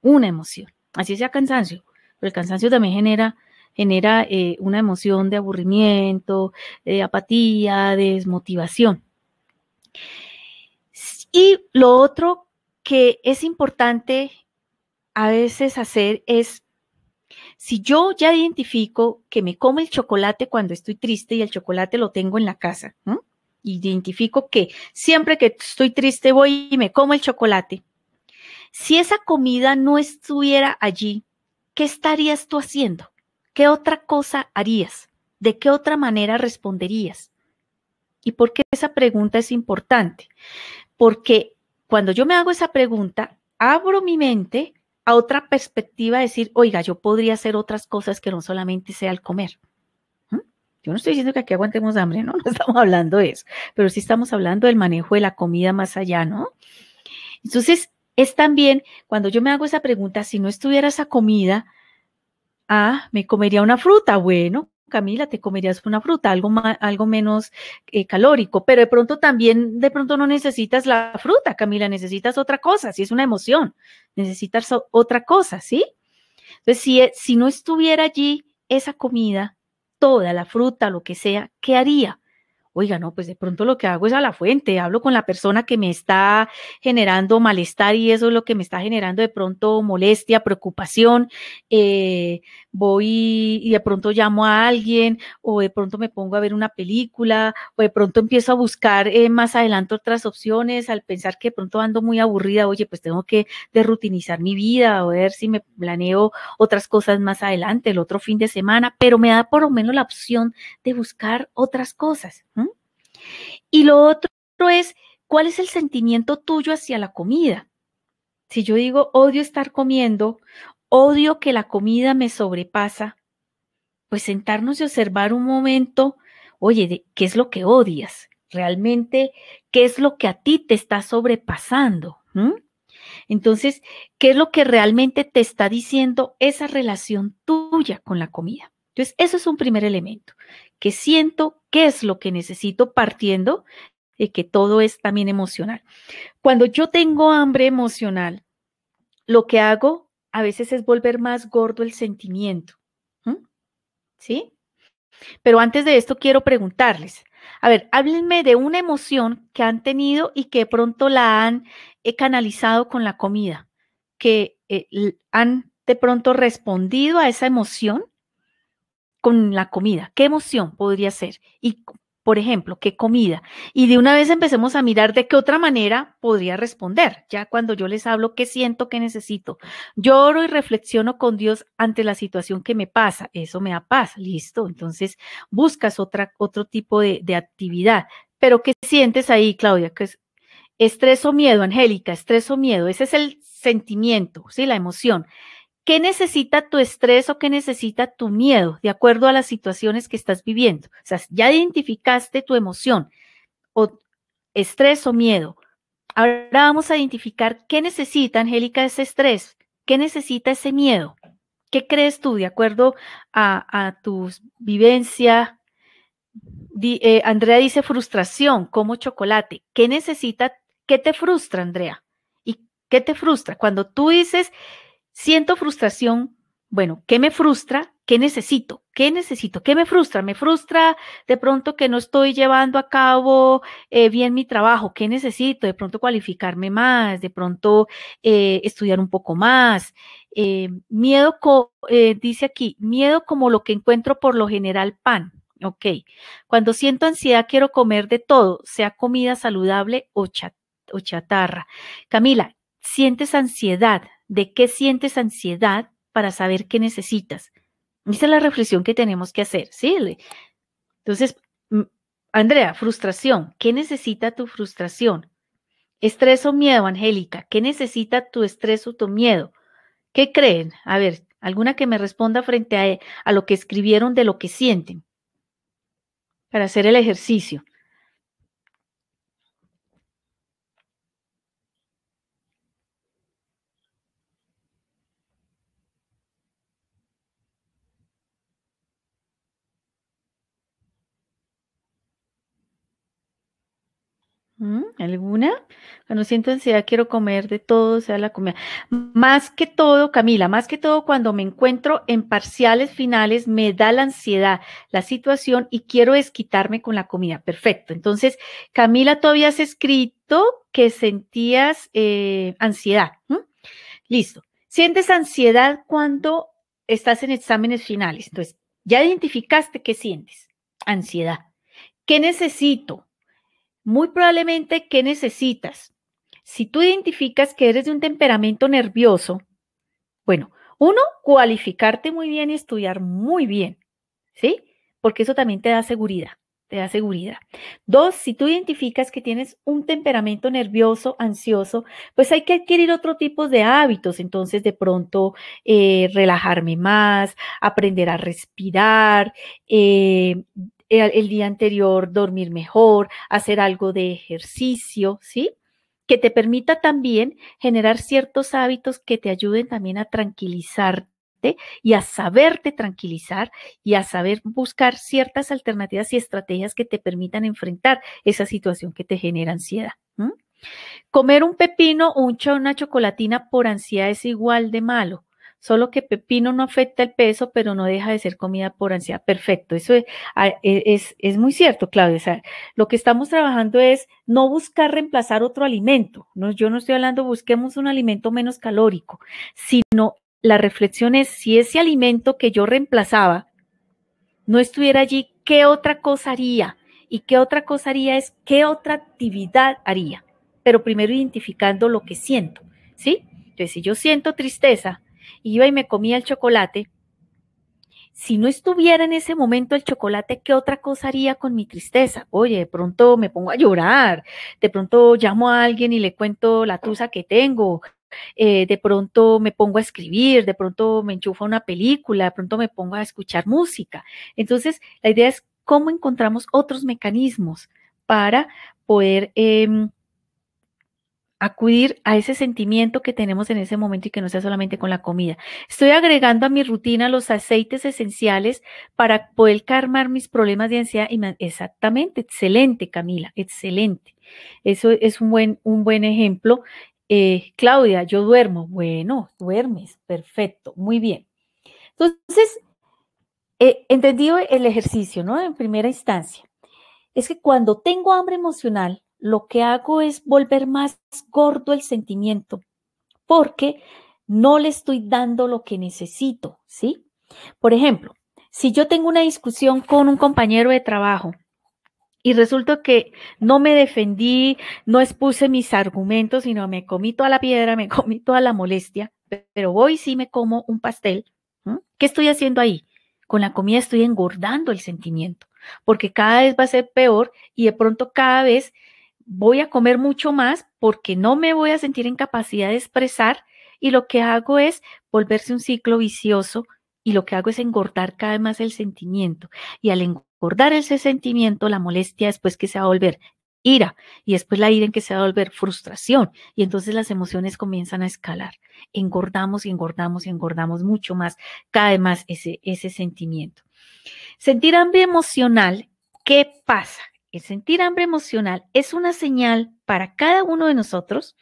una emoción, así sea cansancio, pero el cansancio también genera genera eh, una emoción de aburrimiento, de apatía, de desmotivación. Y lo otro que es importante a veces hacer es, si yo ya identifico que me como el chocolate cuando estoy triste y el chocolate lo tengo en la casa, identifico que siempre que estoy triste voy y me como el chocolate. Si esa comida no estuviera allí, ¿qué estarías tú haciendo? ¿Qué otra cosa harías? ¿De qué otra manera responderías? ¿Y por qué esa pregunta es importante? Porque cuando yo me hago esa pregunta, abro mi mente a otra perspectiva, decir, oiga, yo podría hacer otras cosas que no solamente sea el comer. ¿Mm? Yo no estoy diciendo que aquí aguantemos hambre, ¿no? No estamos hablando de eso, pero sí estamos hablando del manejo de la comida más allá, ¿no? Entonces, es también cuando yo me hago esa pregunta, si no estuviera esa comida, Ah, me comería una fruta. Bueno, Camila, te comerías una fruta, algo, más, algo menos eh, calórico, pero de pronto también, de pronto no necesitas la fruta, Camila, necesitas otra cosa, si es una emoción, necesitas otra cosa, ¿sí? Entonces, si, si no estuviera allí esa comida, toda la fruta, lo que sea, ¿qué haría? oiga, no, pues de pronto lo que hago es a la fuente, hablo con la persona que me está generando malestar y eso es lo que me está generando de pronto molestia, preocupación, eh, voy y de pronto llamo a alguien o de pronto me pongo a ver una película o de pronto empiezo a buscar eh, más adelante otras opciones al pensar que de pronto ando muy aburrida, oye, pues tengo que derrutinizar mi vida, a ver si me planeo otras cosas más adelante, el otro fin de semana, pero me da por lo menos la opción de buscar otras cosas. ¿no? Y lo otro es, ¿cuál es el sentimiento tuyo hacia la comida? Si yo digo, odio estar comiendo, odio que la comida me sobrepasa, pues sentarnos y observar un momento, oye, ¿qué es lo que odias? Realmente, ¿qué es lo que a ti te está sobrepasando? ¿Mm? Entonces, ¿qué es lo que realmente te está diciendo esa relación tuya con la comida? Entonces, eso es un primer elemento, que siento qué es lo que necesito partiendo de que todo es también emocional. Cuando yo tengo hambre emocional, lo que hago a veces es volver más gordo el sentimiento. ¿Sí? Pero antes de esto quiero preguntarles, a ver, háblenme de una emoción que han tenido y que pronto la han eh, canalizado con la comida, que eh, han de pronto respondido a esa emoción la comida? ¿Qué emoción podría ser? Y, por ejemplo, ¿qué comida? Y de una vez empecemos a mirar de qué otra manera podría responder, ya cuando yo les hablo qué siento, qué necesito. Lloro y reflexiono con Dios ante la situación que me pasa. Eso me da paz, listo. Entonces, buscas otra, otro tipo de, actividad. Pero ¿qué sientes ahí, Claudia? ¿Qué es? Estrés o miedo, Angélica, estrés o miedo. Ese es el sentimiento, ¿sí? La emoción. ¿Qué necesita tu estrés o qué necesita tu miedo de acuerdo a las situaciones que estás viviendo? O sea, ya identificaste tu emoción o estrés o miedo. Ahora vamos a identificar qué necesita, Angélica, ese estrés, qué necesita ese miedo. ¿Qué crees tú de acuerdo a, tu vivencia? Eh, Andrea dice frustración, como chocolate. ¿Qué necesita? ¿Qué te frustra, Andrea? ¿Y qué te frustra? Cuando tú dices Siento frustración. Bueno, ¿qué me frustra? ¿Qué necesito? ¿Qué necesito? ¿Qué me frustra? Me frustra de pronto que no estoy llevando a cabo eh, bien mi trabajo. ¿Qué necesito? De pronto cualificarme más, de pronto eh, estudiar un poco más. Eh, miedo, dice aquí, miedo como lo que encuentro por lo general pan. Ok. Cuando siento ansiedad quiero comer de todo, sea comida saludable o chatarra. Camila, sientes ansiedad, de qué sientes ansiedad para saber qué necesitas. Esa es la reflexión que tenemos que hacer, ¿sí? Entonces, Andrea, frustración. ¿Qué necesita tu frustración? Estrés o miedo, Angélica. ¿Qué necesita tu estrés o tu miedo? ¿Qué creen? A ver, alguna que me responda frente a, a lo que escribieron de lo que sienten para hacer el ejercicio. alguna. Cuando siento ansiedad, quiero comer de todo, sea la comida. Más que todo, Camila, más que todo cuando me encuentro en parciales finales, me da la ansiedad, la situación y quiero desquitarme con la comida. Perfecto. Entonces, Camila, tú habías escrito que sentías eh, ansiedad. Listo. Sientes ansiedad cuando estás en exámenes finales. Entonces, ya identificaste qué sientes. Ansiedad. ¿Qué necesito? muy probablemente qué necesitas. Si tú identificas que eres de un temperamento nervioso, bueno, uno, cualificarte muy bien y estudiar muy bien, ¿sí? Porque eso también te da seguridad, te da seguridad. Dos, si tú identificas que tienes un temperamento nervioso, ansioso, pues hay que adquirir otro tipo de hábitos. Entonces, de pronto, eh, relajarme más, aprender a respirar, eh, eh, el, día anterior dormir mejor, hacer algo de ejercicio, ¿sí? Que te permita también generar ciertos hábitos que te ayuden también a tranquilizarte y a saberte tranquilizar y a saber buscar ciertas alternativas y estrategias que te permitan enfrentar esa situación que te genera ansiedad. Comer un pepino o una chocolatina por ansiedad es igual de malo. Solo que pepino no afecta el peso, pero no deja de ser comida por ansiedad. Perfecto, eso ah, e, es, muy cierto, Claudia. O sea, lo que estamos trabajando es no buscar reemplazar otro alimento. No, yo no estoy hablando busquemos un alimento menos calórico, sino la reflexión es si ese alimento que yo reemplazaba no estuviera allí, ¿qué otra cosa haría? Y qué otra cosa haría es qué otra actividad haría. Pero primero identificando lo que siento, ¿sí? Entonces, si yo siento tristeza, iba y me comía el chocolate, si no estuviera en ese momento el chocolate, ¿qué otra cosa haría con mi tristeza? Oye, de pronto me pongo a llorar, de pronto llamo a alguien y le cuento la tusa que tengo, eh, de pronto me pongo a escribir, de pronto me enchufa una película, de pronto me pongo a escuchar música. Entonces, la idea es cómo encontramos otros mecanismos para poder em, acudir a ese sentimiento que tenemos en ese momento y que no sea solamente con la comida. Estoy agregando a mi rutina los aceites esenciales para poder calmar mis problemas de ansiedad. Y Exactamente, excelente Camila, excelente. Eso es un buen, un buen ejemplo. Eh, Claudia, yo duermo. Bueno, duermes, perfecto, muy bien. Entonces, eh, entendido el ejercicio, ¿no? En primera instancia. Es que cuando tengo hambre emocional, lo que hago es volver más gordo el sentimiento, porque no le estoy dando lo que necesito, ¿sí? Por ejemplo, si yo tengo una discusión con un compañero de trabajo y resulta que no me defendí, no expuse mis argumentos, sino me comí toda la piedra, me comí toda la molestia, pero voy y sí me como un pastel, ¿qué estoy haciendo ahí? Con la comida estoy engordando el sentimiento, porque cada vez va a ser peor y de pronto cada vez voy a comer mucho más porque no me voy a sentir en capacidad de expresar y lo que hago es volverse un ciclo vicioso y lo que hago es engordar cada vez más el sentimiento. Y al engordar ese sentimiento, la molestia después que se va a volver ira y después la ira en que se va a volver frustración y entonces las emociones comienzan a escalar. Engordamos y engordamos y engordamos mucho más, cada vez más ese, ese sentimiento. Sentir hambre emocional, ¿qué pasa? sentir hambre emocional es una señal para cada uno de nosotros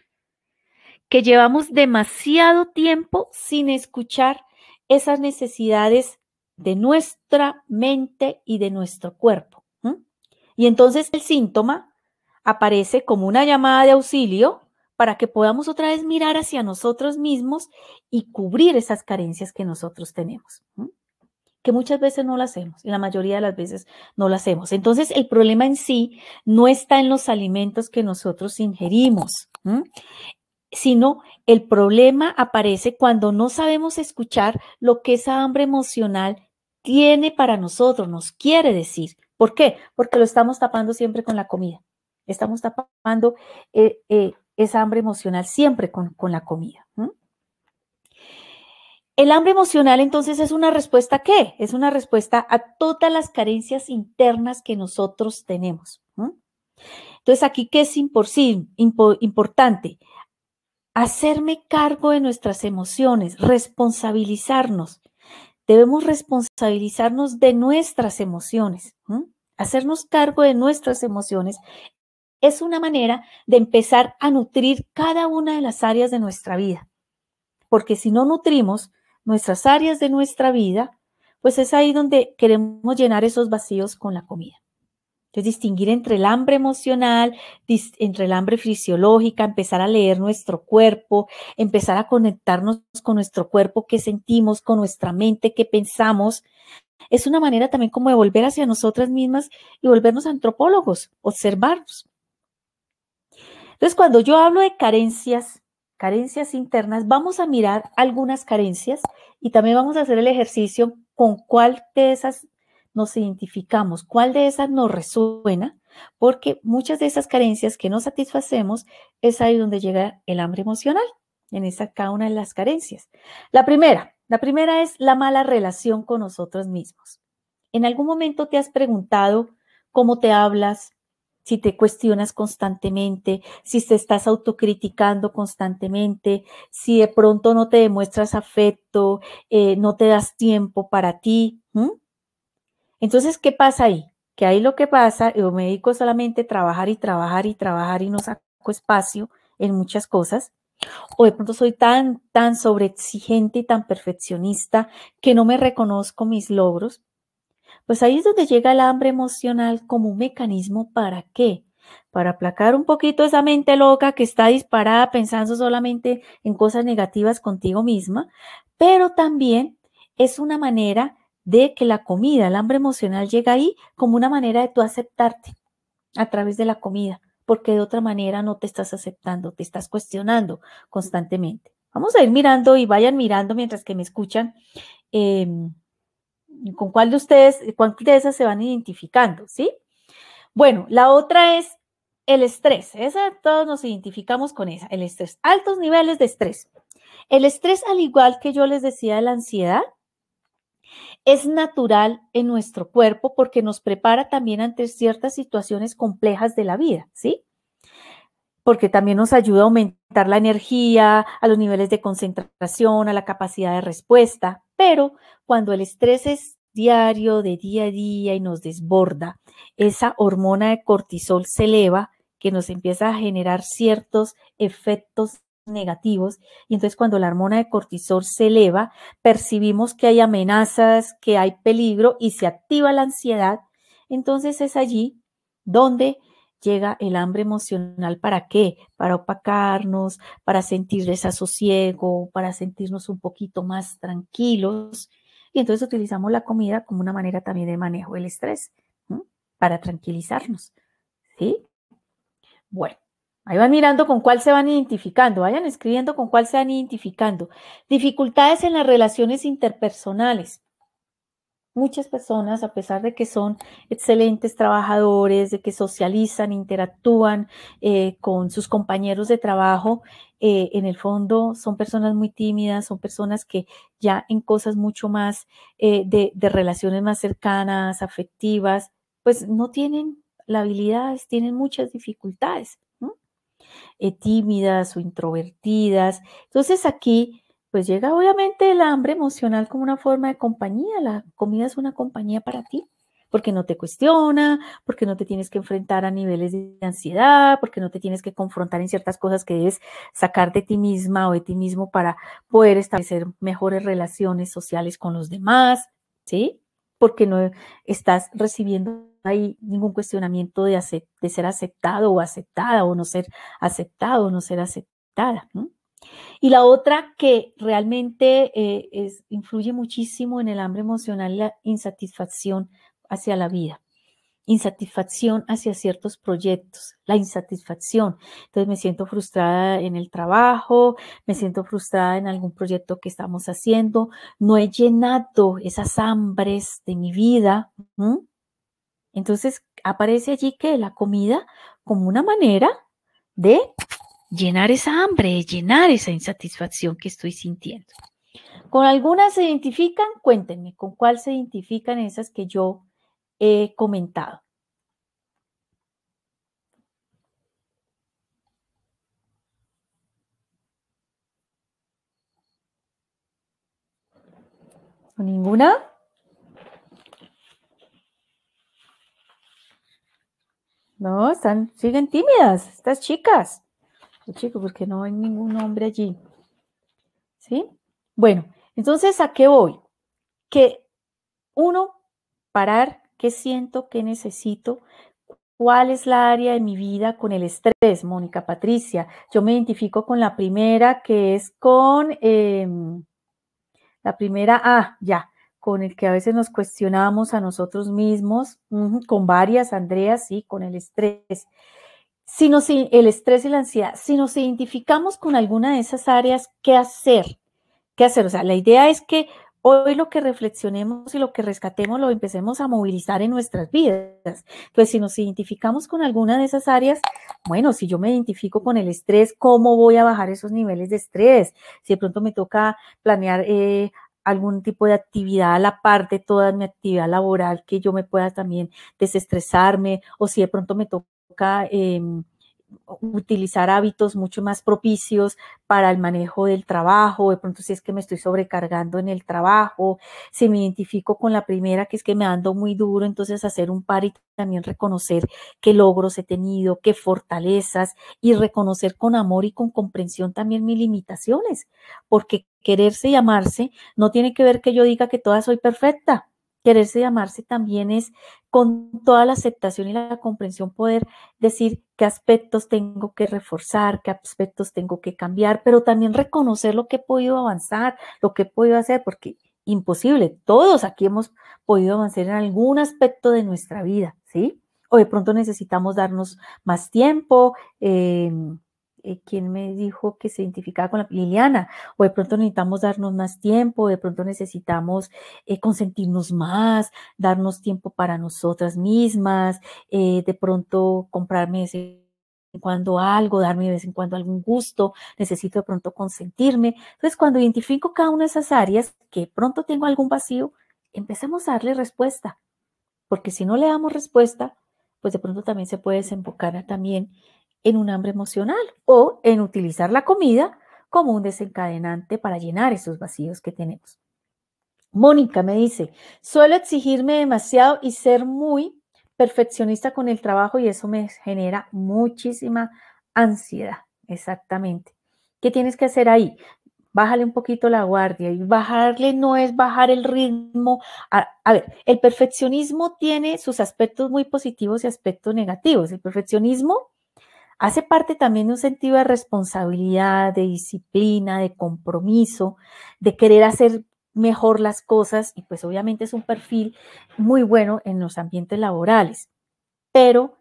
que llevamos demasiado tiempo sin escuchar esas necesidades de nuestra mente y de nuestro cuerpo. Y entonces el síntoma aparece como una llamada de auxilio para que podamos otra vez mirar hacia nosotros mismos y cubrir esas carencias que nosotros tenemos que muchas veces no lo hacemos, y la mayoría de las veces no lo hacemos. Entonces, el problema en sí no está en los alimentos que nosotros ingerimos, sino el problema aparece cuando no sabemos escuchar lo que esa hambre emocional tiene para nosotros, nos quiere decir. ¿Por qué? Porque lo estamos tapando siempre con la comida. Estamos tapando eh, eh, esa hambre emocional siempre con la comida. El hambre emocional entonces es una respuesta a qué? Es una respuesta a todas las carencias internas que nosotros tenemos. Entonces aquí, ¿qué es importante? Hacerme cargo de nuestras emociones, responsabilizarnos. Debemos responsabilizarnos de nuestras emociones. Hacernos cargo de nuestras emociones es una manera de empezar a nutrir cada una de las áreas de nuestra vida. Porque si no nutrimos, nuestras áreas de nuestra vida, pues es ahí donde queremos llenar esos vacíos con la comida. Entonces, distinguir entre el hambre emocional, entre el hambre fisiológica, empezar a leer nuestro cuerpo, empezar a conectarnos con nuestro cuerpo, qué sentimos, con nuestra mente, qué pensamos. Es una manera también como de volver hacia nosotras mismas y volvernos antropólogos, observarnos. Entonces, cuando yo hablo de carencias, Carencias internas. Vamos a mirar algunas carencias y también vamos a hacer el ejercicio con cuál de esas nos identificamos, cuál de esas nos resuena, porque muchas de esas carencias que no satisfacemos es ahí donde llega el hambre emocional, en esa cada una de las carencias. La primera, la primera es la mala relación con nosotros mismos. ¿En algún momento te has preguntado cómo te hablas, si te cuestionas constantemente, si te estás autocriticando constantemente, si de pronto no te demuestras afecto, eh, no te das tiempo para ti. Entonces, ¿qué pasa ahí? Que ahí lo que pasa, yo me dedico solamente a trabajar y trabajar y trabajar y no saco espacio en muchas cosas. O de pronto soy tan, tan sobreexigente y tan perfeccionista que no me reconozco mis logros. Pues ahí es donde llega el hambre emocional como un mecanismo para qué? Para aplacar un poquito esa mente loca que está disparada pensando solamente en cosas negativas contigo misma, pero también es una manera de que la comida, el hambre emocional llega ahí como una manera de tú aceptarte a través de la comida, porque de otra manera no te estás aceptando, te estás cuestionando constantemente. Vamos a ir mirando y vayan mirando mientras que me escuchan. Em, con cuál de ustedes, cuántas de esas se van identificando, ¿sí? Bueno, la otra es el estrés. Esa todos nos identificamos con esa, el estrés. Altos niveles de estrés. El estrés, al igual que yo les decía de la ansiedad, es natural en nuestro cuerpo porque nos prepara también ante ciertas situaciones complejas de la vida, ¿sí? Porque también nos ayuda a aumentar la energía, a los niveles de concentración, a la capacidad de respuesta. Pero cuando el estrés es diario, de día a día y nos desborda, esa hormona de cortisol se eleva, que nos empieza a generar ciertos efectos negativos. Y entonces cuando la hormona de cortisol se eleva, percibimos que hay amenazas, que hay peligro y se activa la ansiedad. Entonces es allí donde llega el hambre emocional para qué? Para opacarnos, para sentir desasosiego, para sentirnos un poquito más tranquilos. Y entonces utilizamos la comida como una manera también de manejo del estrés, para tranquilizarnos. ¿Sí? Bueno. Ahí van mirando con cuál se van identificando, vayan escribiendo con cuál se van identificando. Dificultades en las relaciones interpersonales muchas personas, a pesar de que son excelentes trabajadores, de que socializan, interactúan eh, con sus compañeros de trabajo, eh, en el fondo son personas muy tímidas, son personas que ya en cosas mucho más eh, de, relaciones más cercanas, afectivas, pues no tienen la habilidad, tienen muchas dificultades, tímidas o introvertidas. Entonces aquí pues llega obviamente el hambre emocional como una forma de compañía. La comida es una compañía para ti, porque no te cuestiona, porque no te tienes que enfrentar a niveles de ansiedad, porque no te tienes que confrontar en ciertas cosas que debes sacar de ti misma o de ti mismo para poder establecer mejores relaciones sociales con los demás, ¿sí? Porque no estás recibiendo ahí ningún cuestionamiento de, de ser aceptado o aceptada o no ser aceptado o no ser aceptada. ¿no? Y la otra que realmente eh, influye muchísimo en el hambre emocional, la insatisfacción hacia la vida, insatisfacción hacia ciertos proyectos, la insatisfacción. Entonces me siento frustrada en el trabajo, me siento frustrada en algún proyecto que estamos haciendo, no he llenado esas hambres de mi vida. Entonces aparece allí que la comida como una manera de llenar esa hambre, llenar esa insatisfacción que estoy sintiendo. ¿Con algunas se identifican? Cuéntenme, ¿con cuál se identifican esas que yo he comentado? ninguna? No, están, siguen tímidas, estas chicas. Chicos, pues porque no hay ningún hombre allí. ¿Sí? Bueno, entonces, ¿a qué voy? Que uno, parar, qué siento, qué necesito, cuál es la área de mi vida con el estrés, Mónica Patricia. Yo me identifico con la primera, que es con em, la primera A, ah, ya, con el que a veces nos cuestionamos a nosotros mismos, con varias, Andrea, sí, con el estrés. Si nos, el estrés y la ansiedad, si nos identificamos con alguna de esas áreas, ¿qué hacer? ¿Qué hacer? O sea, la idea es que hoy lo que reflexionemos y lo que rescatemos lo empecemos a movilizar en nuestras vidas. Pues si nos identificamos con alguna de esas áreas, bueno, si yo me identifico con el estrés, ¿cómo voy a bajar esos niveles de estrés? Si de pronto me toca planear eh, algún tipo de actividad a la parte, de toda mi actividad laboral que yo me pueda también desestresarme o si de pronto me toca Em, utilizar hábitos mucho más propicios para el manejo del trabajo, de pronto si es que me estoy sobrecargando en el trabajo, si me identifico con la primera que es que me ando muy duro, entonces hacer un par y también reconocer qué logros he tenido, qué fortalezas y reconocer con amor y con comprensión también mis limitaciones, porque quererse y amarse no tiene que ver que yo diga que toda soy perfecta, quererse llamarse también es con toda la aceptación y la comprensión poder decir qué aspectos tengo que reforzar, qué aspectos tengo que cambiar, pero también reconocer lo que he podido avanzar, lo que he podido hacer, porque imposible, todos aquí hemos podido avanzar en algún aspecto de nuestra vida, ¿sí? O de pronto necesitamos darnos más tiempo, em, quien eh, quién me dijo que se identificaba con la Liliana, o de pronto necesitamos darnos más tiempo, de pronto necesitamos eh, consentirnos más, darnos tiempo para nosotras mismas, eh, de pronto comprarme de vez en cuando algo, darme de vez en cuando algún gusto, necesito de pronto consentirme. Entonces, cuando identifico cada una de esas áreas que pronto tengo algún vacío, empecemos a darle respuesta, porque si no le damos respuesta, pues de pronto también se puede desembocar también en un hambre emocional o en utilizar la comida como un desencadenante para llenar esos vacíos que tenemos. Mónica me dice, suelo exigirme demasiado y ser muy perfeccionista con el trabajo y eso me genera muchísima ansiedad. Exactamente. ¿Qué tienes que hacer ahí? Bájale un poquito la guardia y bajarle no es bajar el ritmo. A, a ver, el perfeccionismo tiene sus aspectos muy positivos y aspectos negativos. El perfeccionismo hace parte también de un sentido de responsabilidad, de disciplina, de compromiso, de querer hacer mejor las cosas y pues obviamente es un perfil muy bueno en los ambientes laborales. Pero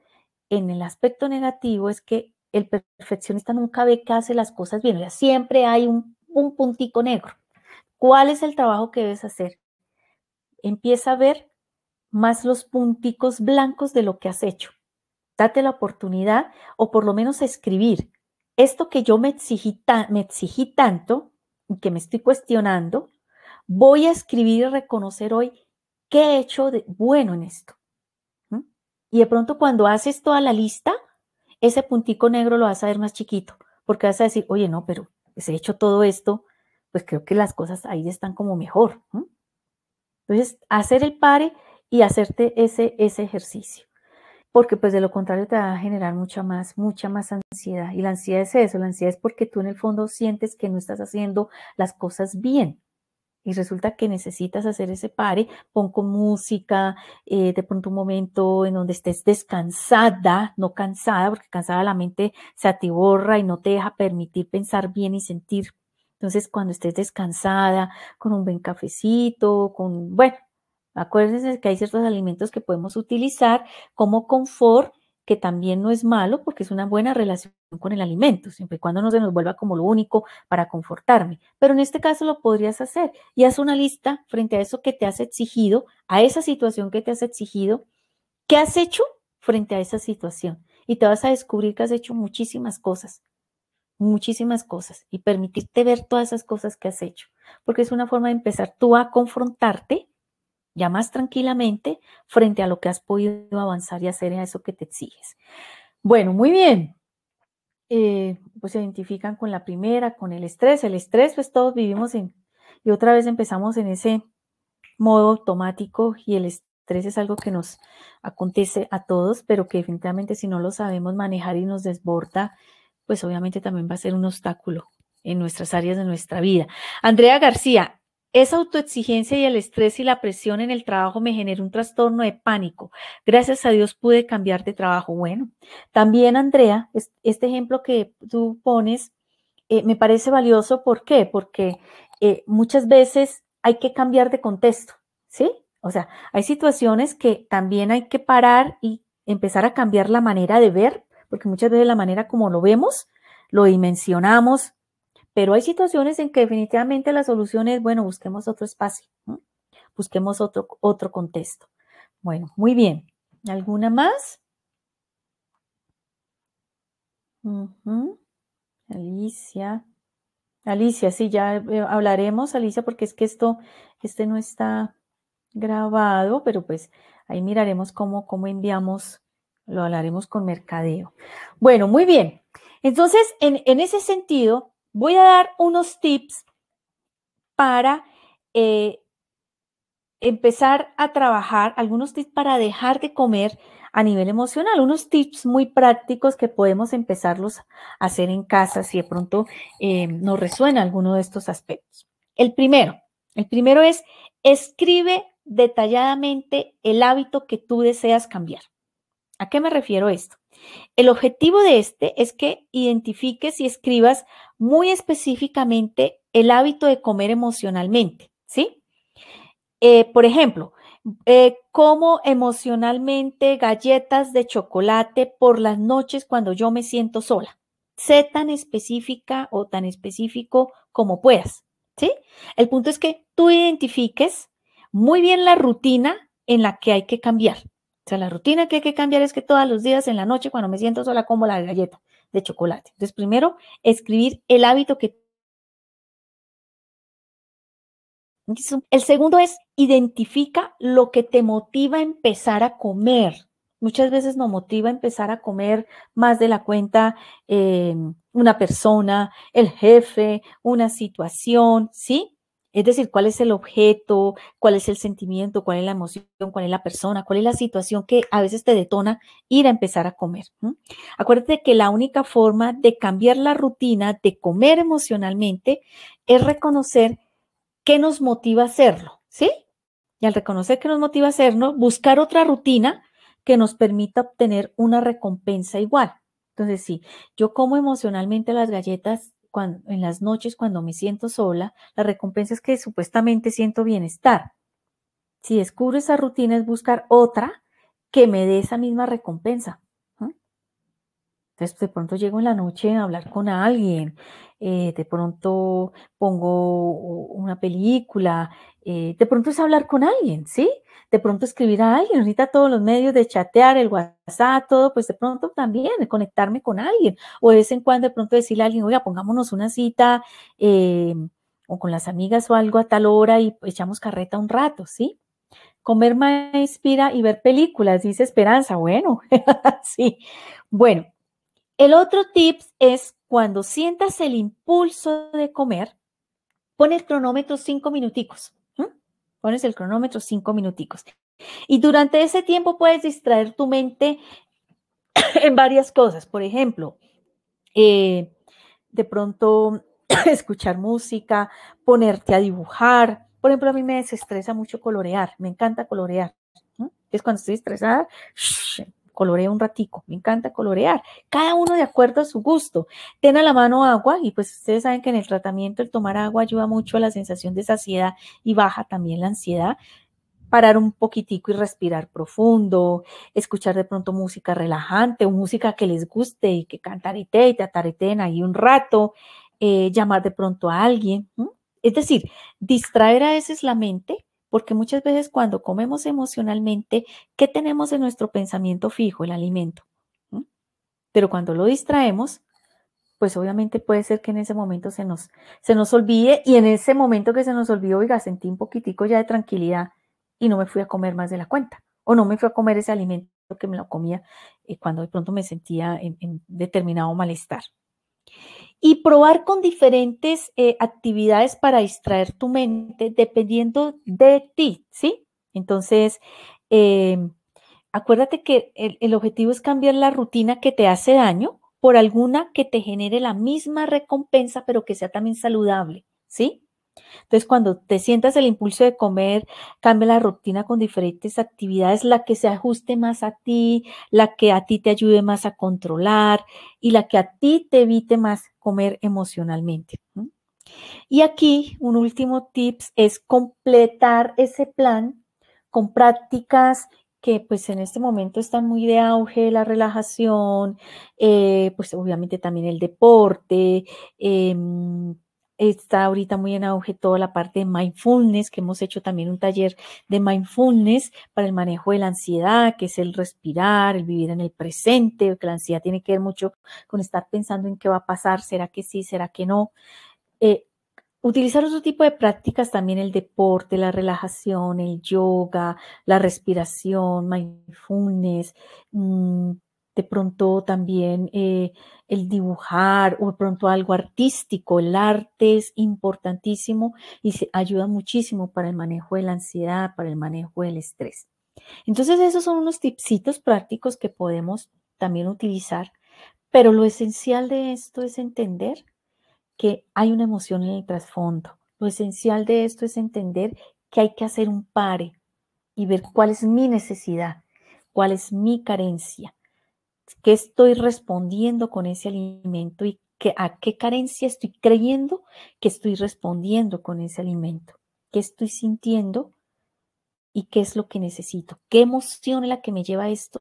en el aspecto negativo es que el perfeccionista nunca ve que hace las cosas bien, o sea, siempre hay un, un puntico negro. ¿Cuál es el trabajo que debes hacer? Empieza a ver más los punticos blancos de lo que has hecho date la oportunidad o por lo menos escribir esto que yo me exigí, tanto y que me estoy cuestionando, voy a escribir y reconocer hoy qué he hecho de bueno en esto. Y de pronto cuando haces toda la lista, ese puntico negro lo vas a ver más chiquito, porque vas a decir, oye, no, pero pues he hecho todo esto, pues creo que las cosas ahí están como mejor. Entonces, hacer el pare y hacerte ese, ese ejercicio porque pues de lo contrario te va a generar mucha más, mucha más ansiedad. Y la ansiedad es eso, la ansiedad es porque tú en el fondo sientes que no estás haciendo las cosas bien. Y resulta que necesitas hacer ese pare, pon con música, eh, de pronto un momento en donde estés descansada, no cansada, porque cansada la mente se atiborra y no te deja permitir pensar bien y sentir. Entonces, cuando estés descansada, con un buen cafecito, con, bueno, Acuérdense que hay ciertos alimentos que podemos utilizar como confort, que también no es malo porque es una buena relación con el alimento, siempre y cuando no se nos vuelva como lo único para confortarme. Pero en este caso lo podrías hacer y haz una lista frente a eso que te has exigido, a esa situación que te has exigido, qué has hecho frente a esa situación. Y te vas a descubrir que has hecho muchísimas cosas, muchísimas cosas, y permitirte ver todas esas cosas que has hecho, porque es una forma de empezar tú a confrontarte ya más tranquilamente frente a lo que has podido avanzar y hacer en eso que te exiges. Bueno, muy bien. Eh, pues se identifican con la primera, con el estrés. El estrés, pues todos vivimos en, y otra vez empezamos en ese modo automático y el estrés es algo que nos acontece a todos, pero que definitivamente si no lo sabemos manejar y nos desborda, pues obviamente también va a ser un obstáculo en nuestras áreas de nuestra vida. Andrea García, esa autoexigencia y el estrés y la presión en el trabajo me generó un trastorno de pánico. Gracias a Dios pude cambiar de trabajo. Bueno, también Andrea, este ejemplo que tú pones eh, me parece valioso. ¿Por qué? Porque eh, muchas veces hay que cambiar de contexto, ¿sí? O sea, hay situaciones que también hay que parar y empezar a cambiar la manera de ver, porque muchas veces la manera como lo vemos, lo dimensionamos, pero hay situaciones en que definitivamente la solución es, bueno, busquemos otro espacio, busquemos otro, otro contexto. Bueno, muy bien. ¿Alguna más? Alicia. Alicia, sí, ya eh, hablaremos, Alicia, porque es que esto, este no está grabado, pero pues ahí miraremos cómo, enviamos, lo hablaremos con mercadeo. Bueno, muy bien. Entonces, en, en ese sentido, voy a dar unos tips para eh, empezar a trabajar, algunos tips para dejar de comer a nivel emocional, unos tips muy prácticos que podemos empezarlos a hacer en casa si de pronto em, nos resuena alguno de estos aspectos. El primero, el primero es escribe detalladamente el hábito que tú deseas cambiar. ¿A qué me refiero esto? El objetivo de este es que identifiques y escribas muy específicamente el hábito de comer emocionalmente, ¿sí? Eh, por ejemplo, eh, como emocionalmente galletas de chocolate por las noches cuando yo me siento sola. Sé tan específica o tan específico como puedas, ¿sí? El punto es que tú identifiques muy bien la rutina en la que hay que cambiar. O sea, la rutina que hay que cambiar es que todos los días en la noche cuando me siento sola como la galleta de chocolate. Entonces, primero, escribir el hábito que... El segundo es, identifica lo que te motiva a empezar a comer. Muchas veces nos motiva a empezar a comer más de la cuenta eh, una persona, el jefe, una situación, ¿sí? Es decir, cuál es el objeto, cuál es el sentimiento, cuál es la emoción, cuál es la persona, cuál es la situación que a veces te detona ir a empezar a comer. Acuérdate que la única forma de cambiar la rutina, de comer emocionalmente, es reconocer qué nos motiva a hacerlo, ¿sí? Y al reconocer qué nos motiva a hacerlo, buscar otra rutina que nos permita obtener una recompensa igual. Entonces, sí, yo como emocionalmente las galletas en las noches cuando me siento sola, la recompensa es que supuestamente siento bienestar. Si descubro esa rutina es buscar otra que me dé esa misma recompensa. Entonces, de pronto llego en la noche a hablar con alguien, eh, de pronto pongo una película, eh, de pronto es hablar con alguien, ¿sí? De pronto escribir a alguien, ahorita todos los medios de chatear, el WhatsApp, todo, pues de pronto también conectarme con alguien, o de vez en cuando de pronto decirle a alguien, oiga, pongámonos una cita eh, o con las amigas o algo a tal hora y echamos carreta un rato, ¿sí? Comer más inspira y ver películas, dice Esperanza, bueno, sí, bueno. El otro tip es cuando sientas el impulso de comer, pon el cronómetro cinco minuticos. Pones el cronómetro cinco minuticos. Y durante ese tiempo puedes distraer tu mente en varias cosas. Por ejemplo, eh, de pronto escuchar música, ponerte a dibujar. Por ejemplo, a mí me desestresa mucho colorear. Me encanta colorear. Es cuando estoy estresada, colorea un ratico, me encanta colorear, cada uno de acuerdo a su gusto. Ten a la mano agua y pues ustedes saben que en el tratamiento el tomar agua ayuda mucho a la sensación de saciedad y baja también la ansiedad parar un poquitico y respirar profundo, escuchar de pronto música relajante o música que les guste y que cantarite y te atareten ahí un rato, eh, llamar de pronto a alguien. Es decir, distraer a veces la mente porque muchas veces cuando comemos emocionalmente, ¿qué tenemos en nuestro pensamiento fijo? El alimento. Pero cuando lo distraemos, pues obviamente puede ser que en ese momento se nos, se nos olvide y en ese momento que se nos olvidó, oiga, sentí un poquitico ya de tranquilidad y no me fui a comer más de la cuenta o no me fui a comer ese alimento que me lo comía eh, cuando de pronto me sentía en determinado malestar y probar con diferentes eh, actividades para distraer tu mente dependiendo de ti, ¿sí? Entonces, em, acuérdate que el, el, objetivo es cambiar la rutina que te hace daño por alguna que te genere la misma recompensa, pero que sea también saludable, ¿sí? Entonces, cuando te sientas el impulso de comer, cambia la rutina con diferentes actividades, la que se ajuste más a ti, la que a ti te ayude más a controlar y la que a ti te evite más comer emocionalmente. Y aquí un último tips es completar ese plan con prácticas que pues en este momento están muy de auge, la relajación, eh, pues obviamente también el deporte, eh, está ahorita muy en auge toda la parte de mindfulness, que hemos hecho también un taller de mindfulness para el manejo de la ansiedad, que es el respirar, el vivir en el presente, que la ansiedad tiene que ver mucho con estar pensando en qué va a pasar, será que sí, será que no. Eh, utilizar otro tipo de prácticas también, el deporte, la relajación, el yoga, la respiración, mindfulness. Mm, de pronto también eh, el dibujar o de pronto algo artístico. El arte es importantísimo y se ayuda muchísimo para el manejo de la ansiedad, para el manejo del estrés. Entonces esos son unos tipsitos prácticos que podemos también utilizar, pero lo esencial de esto es entender que hay una emoción en el trasfondo. Lo esencial de esto es entender que hay que hacer un pare y ver cuál es mi necesidad, cuál es mi carencia qué estoy respondiendo con ese alimento y a qué carencia estoy creyendo que estoy respondiendo con ese alimento, qué estoy sintiendo y qué es lo que necesito, qué emoción es la que me lleva esto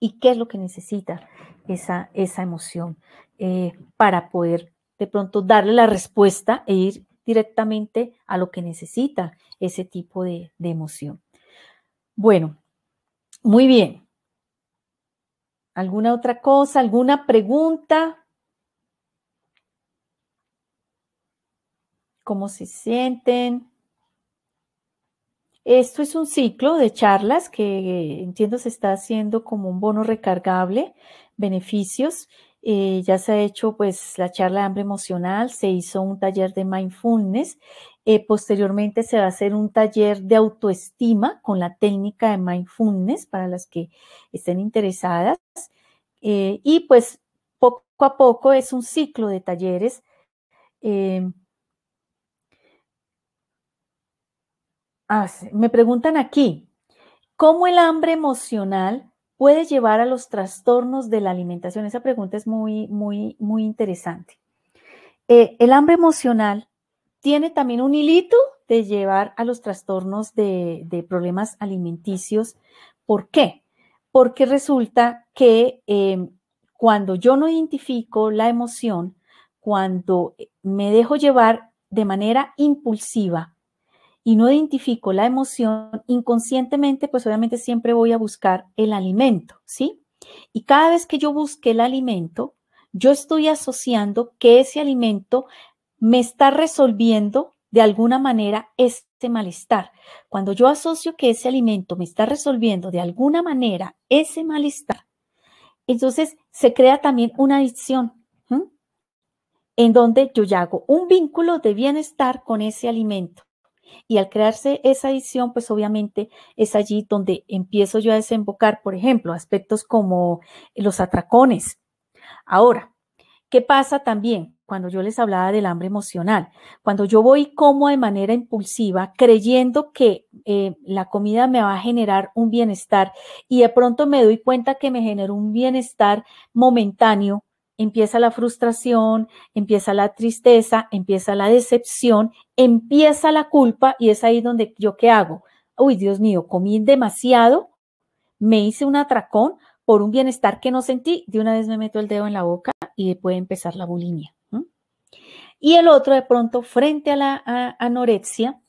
y qué es lo que necesita esa, esa emoción eh, para poder de pronto darle la respuesta e ir directamente a lo que necesita ese tipo de, de emoción. Bueno, muy bien. ¿Alguna otra cosa? ¿Alguna pregunta? ¿Cómo se sienten? Esto es un ciclo de charlas que entiendo se está haciendo como un bono recargable, beneficios. Eh, ya se ha hecho pues la charla de hambre emocional, se hizo un taller de mindfulness eh, posteriormente se va a hacer un taller de autoestima con la técnica de mindfulness para las que estén interesadas. Eh, y pues poco a poco es un ciclo de talleres. Em, me preguntan aquí, ¿cómo el hambre emocional puede llevar a los trastornos de la alimentación? Esa pregunta es muy, muy, muy interesante. Eh, el hambre emocional tiene también un hilito de llevar a los trastornos de, problemas alimenticios. ¿Por qué? Porque resulta que em, cuando yo no identifico la emoción, cuando eh, me dejo llevar de manera impulsiva y no identifico la emoción inconscientemente, pues obviamente siempre voy a buscar el alimento, ¿sí? Y cada vez que yo busque el alimento, yo estoy asociando que ese alimento me está resolviendo de alguna manera este malestar. Cuando yo asocio que ese alimento me está resolviendo de alguna manera ese malestar, entonces se crea también una adicción en donde yo ya hago un vínculo de bienestar con ese alimento. Y al crearse esa adicción, pues obviamente es allí donde empiezo yo a desembocar, por ejemplo, aspectos como los atracones. Ahora, ¿qué pasa también? cuando yo les hablaba del hambre emocional, cuando yo voy como de manera impulsiva, creyendo que eh, la comida me va a generar un bienestar y de pronto me doy cuenta que me generó un bienestar momentáneo, empieza la frustración, empieza la tristeza, empieza la decepción, empieza la culpa y es ahí donde yo qué hago. Uy, Dios mío, comí demasiado, me hice un atracón por un bienestar que no sentí, de una vez me meto el dedo en la boca y puede empezar la bulimia. Y el otro, de pronto, frente a la anorexia,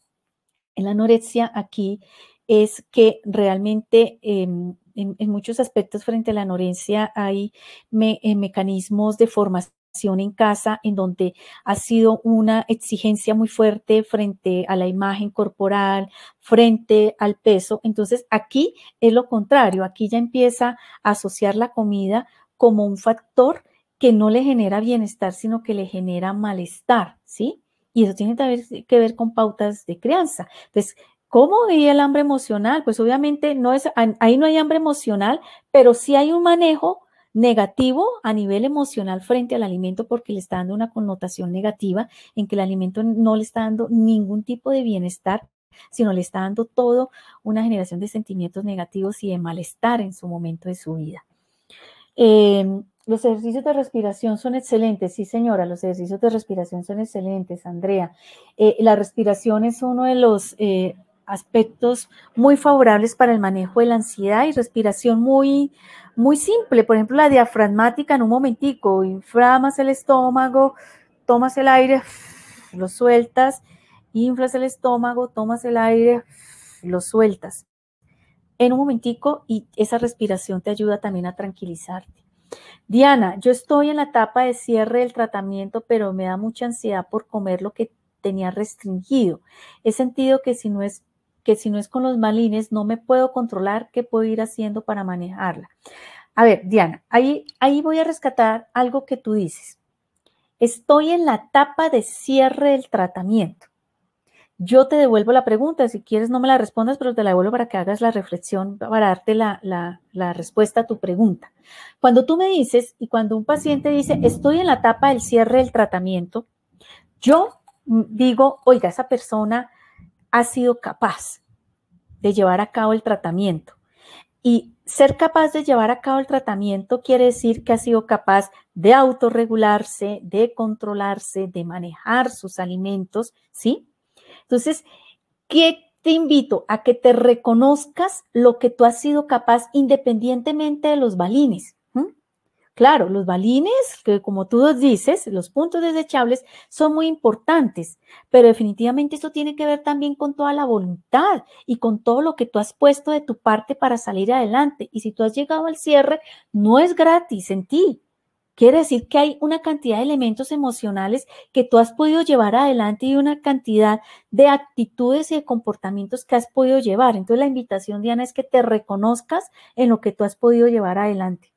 en la anorexia aquí es que realmente em, en, muchos aspectos frente a la anorexia hay eh, mecanismos de formación en casa en donde ha sido una exigencia muy fuerte frente a la imagen corporal, frente al peso. Entonces aquí es lo contrario, aquí ya empieza a asociar la comida como un factor que no le genera bienestar, sino que le genera malestar, ¿sí? Y eso tiene que ver con pautas de crianza. Entonces, ¿Cómo veía el hambre emocional? Pues obviamente no es, ahí no hay hambre emocional, pero sí hay un manejo negativo a nivel emocional frente al alimento porque le está dando una connotación negativa en que el alimento no le está dando ningún tipo de bienestar, sino le está dando todo una generación de sentimientos negativos y de malestar en su momento de su vida. Eh, los ejercicios de respiración son excelentes, sí señora, los ejercicios de respiración son excelentes, Andrea. Eh, la respiración es uno de los eh, aspectos muy favorables para el manejo de la ansiedad y respiración muy, muy simple. Por ejemplo, la diafragmática en un momentico, inflamas el estómago, tomas el aire, lo sueltas, inflas el estómago, tomas el aire, lo sueltas. En un momentico y esa respiración te ayuda también a tranquilizarte Diana, yo estoy en la etapa de cierre del tratamiento, pero me da mucha ansiedad por comer lo que tenía restringido. He sentido que si no es que si no es con los malines no me puedo controlar, ¿qué puedo ir haciendo para manejarla? A ver, Diana, ahí, ahí voy a rescatar algo que tú dices. Estoy en la etapa de cierre del tratamiento. Yo te devuelvo la pregunta, si quieres no me la respondas, pero te la devuelvo para que hagas la reflexión, para darte la, respuesta a tu pregunta. Cuando tú me dices y cuando un paciente dice, estoy en la etapa del cierre del tratamiento, yo digo, oiga, esa persona ha sido capaz de llevar a cabo el tratamiento. Y ser capaz de llevar a cabo el tratamiento quiere decir que ha sido capaz de autorregularse, de controlarse, de manejar sus alimentos, ¿sí? Entonces, ¿qué te invito? A que te reconozcas lo que tú has sido capaz independientemente de los balines. Claro, los balines, que como tú dices, los puntos desechables son muy importantes, pero definitivamente esto tiene que ver también con toda la voluntad y con todo lo que tú has puesto de tu parte para salir adelante. Y si tú has llegado al cierre, no es gratis en ti, Quiere decir que hay una cantidad de elementos emocionales que tú has podido llevar adelante y una cantidad de actitudes y de comportamientos que has podido llevar. Entonces la invitación, Diana, es que te reconozcas en lo que tú has podido llevar adelante,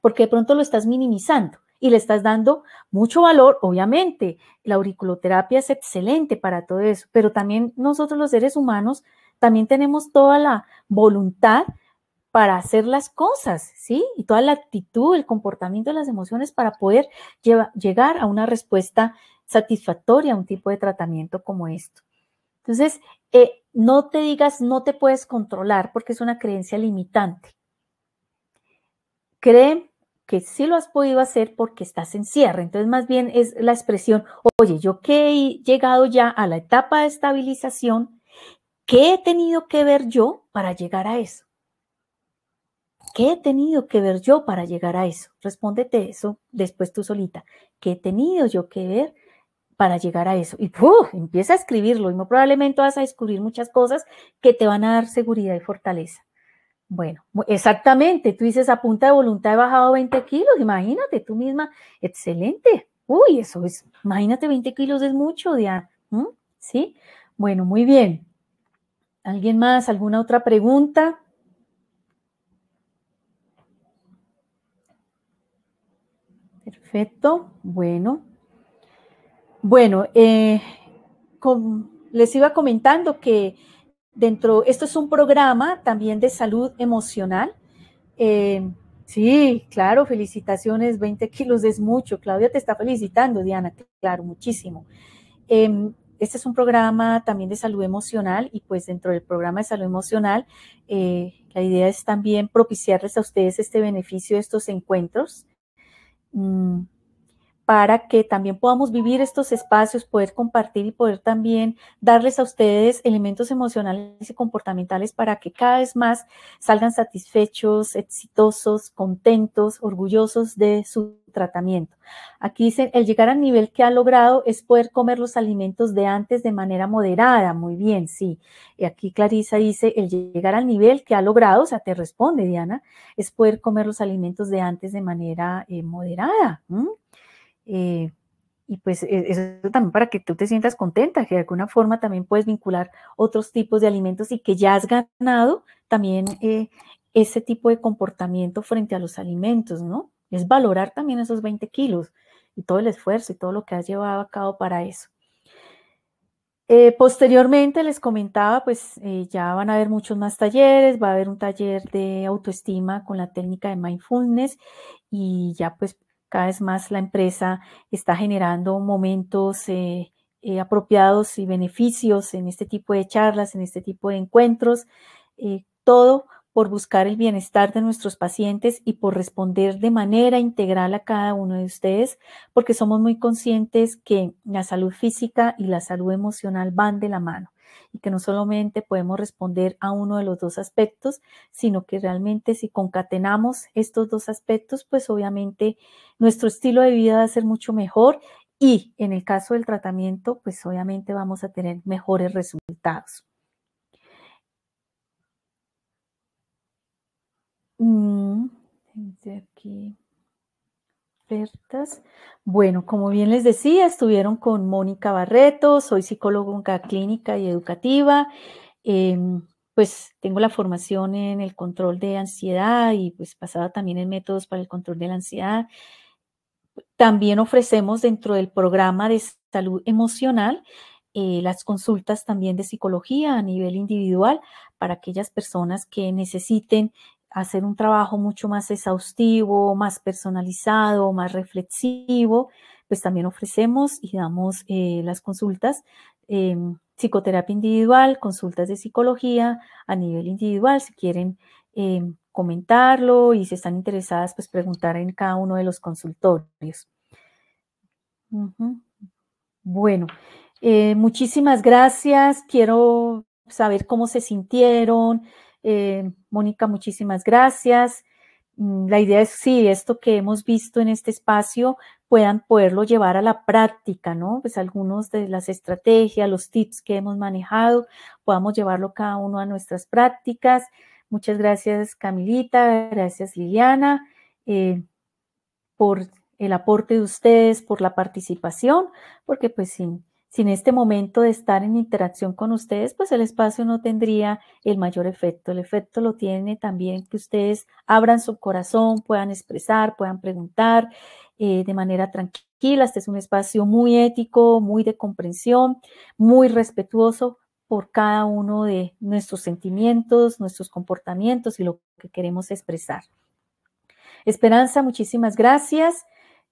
porque de pronto lo estás minimizando y le estás dando mucho valor, obviamente. La auriculoterapia es excelente para todo eso, pero también nosotros los seres humanos también tenemos toda la voluntad para hacer las cosas, ¿sí? Y toda la actitud, el comportamiento, las emociones para poder llegar a una respuesta satisfactoria a un tipo de tratamiento como esto. Entonces, eh, no te digas no te puedes controlar porque es una creencia limitante. Cree que sí lo has podido hacer porque estás en cierre. Entonces, más bien es la expresión, oye, yo que he llegado ya a la etapa de estabilización, ¿qué he tenido que ver yo para llegar a eso? ¿Qué he tenido que ver yo para llegar a eso? Respóndete eso después tú solita. ¿Qué he tenido yo que ver para llegar a eso? Y empieza a escribirlo y muy probablemente vas a descubrir muchas cosas que te van a dar seguridad y fortaleza. Bueno, exactamente, tú dices a punta de voluntad he bajado 20 kilos, imagínate tú misma, excelente. Uy, eso es, imagínate 20 kilos es mucho, Diana. ¿Sí? Bueno, muy bien. ¿Alguien más? ¿Alguna otra pregunta? Perfecto, bueno. Bueno, eh, les iba comentando que dentro, esto es un programa también de salud emocional. Eh, sí, claro, felicitaciones, 20 kilos es mucho. Claudia te está felicitando, Diana, claro, muchísimo. Em, este es un programa también de salud emocional y pues dentro del programa de salud emocional, eh, la idea es también propiciarles a ustedes este beneficio de estos encuentros 嗯。para que también podamos vivir estos espacios, poder compartir y poder también darles a ustedes elementos emocionales y comportamentales para que cada vez más salgan satisfechos, exitosos, contentos, orgullosos de su tratamiento. Aquí dicen, el llegar al nivel que ha logrado es poder comer los alimentos de antes de manera moderada. Muy bien, sí. Y aquí Clarisa dice, el llegar al nivel que ha logrado, o sea, te responde Diana, es poder comer los alimentos de antes de manera eh, moderada. ¿Mm? Eh, y pues e-, eso también para que tú te sientas contenta, que de alguna forma también puedes vincular otros tipos de alimentos y que ya has ganado también eh, ese tipo de comportamiento frente a los alimentos, ¿no? Es valorar también esos 20 kilos y todo el esfuerzo y todo lo que has llevado a cabo para eso. Eh, posteriormente les comentaba, pues ya van a haber muchos más talleres, va a haber un taller de autoestima con la técnica de mindfulness y ya pues cada vez más la empresa está generando momentos eh, eh, apropiados y beneficios en este tipo de charlas, en este tipo de encuentros, eh, todo por buscar el bienestar de nuestros pacientes y por responder de manera integral a cada uno de ustedes, porque somos muy conscientes que la salud física y la salud emocional van de la mano y que no solamente podemos responder a uno de los dos aspectos, sino que realmente si concatenamos estos dos aspectos, pues obviamente nuestro estilo de vida va a ser mucho mejor y en el caso del tratamiento, pues obviamente vamos a tener mejores resultados. Mm, aquí expertas. Bueno, como bien les decía, estuvieron con Mónica Barreto, soy psicóloga clínica y educativa. Em, pues tengo la formación en el control de ansiedad y pues pasada también en métodos para el control de la ansiedad. También ofrecemos dentro del programa de salud emocional eh, las consultas también de psicología a nivel individual para aquellas personas que necesiten hacer un trabajo mucho más exhaustivo, más personalizado, más reflexivo, pues también ofrecemos y damos eh, las consultas, em, psicoterapia individual, consultas de psicología a nivel individual, si quieren em, comentarlo y si están interesadas, pues preguntar en cada uno de los consultorios. Bueno, eh, muchísimas gracias. Quiero saber cómo se sintieron, eh, Mónica, muchísimas gracias. Mm, la idea es, si esto que hemos visto en este espacio puedan poderlo llevar a la práctica, ¿no? Pues algunos de las estrategias, los tips que hemos manejado, podamos llevarlo cada uno a nuestras prácticas. Muchas gracias Camilita, gracias Liliana eh, por el aporte de ustedes, por la participación, porque pues sí. Sin este momento de estar en interacción con ustedes, pues el espacio no tendría el mayor efecto. El efecto lo tiene también que ustedes abran su corazón, puedan expresar, puedan preguntar eh, de manera tranquila. Este es un espacio muy ético, muy de comprensión, muy respetuoso por cada uno de nuestros sentimientos, nuestros comportamientos y lo que queremos expresar. Esperanza, muchísimas gracias.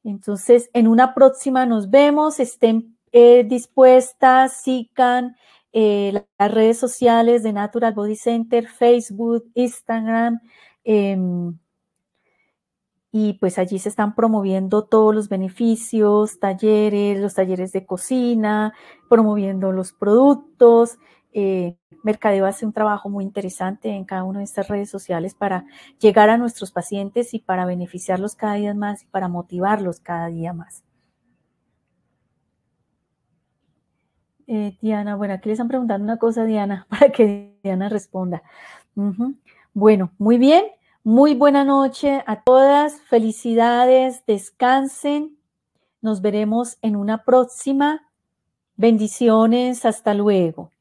Entonces, en una próxima nos vemos. Estén eh, dispuestas, dispuesta, sigan eh, las redes sociales de Natural Body Center, Facebook, Instagram. Em, y pues allí se están promoviendo todos los beneficios, talleres, los talleres de cocina, promoviendo los productos. Eh, Mercadeo hace un trabajo muy interesante en cada una de estas redes sociales para llegar a nuestros pacientes y para beneficiarlos cada día más y para motivarlos cada día más. Eh, Diana, bueno, aquí les han preguntado una cosa, Diana, para que Diana responda. Bueno, muy bien. Muy buena noche a todas. Felicidades, descansen. Nos veremos en una próxima. Bendiciones, hasta luego.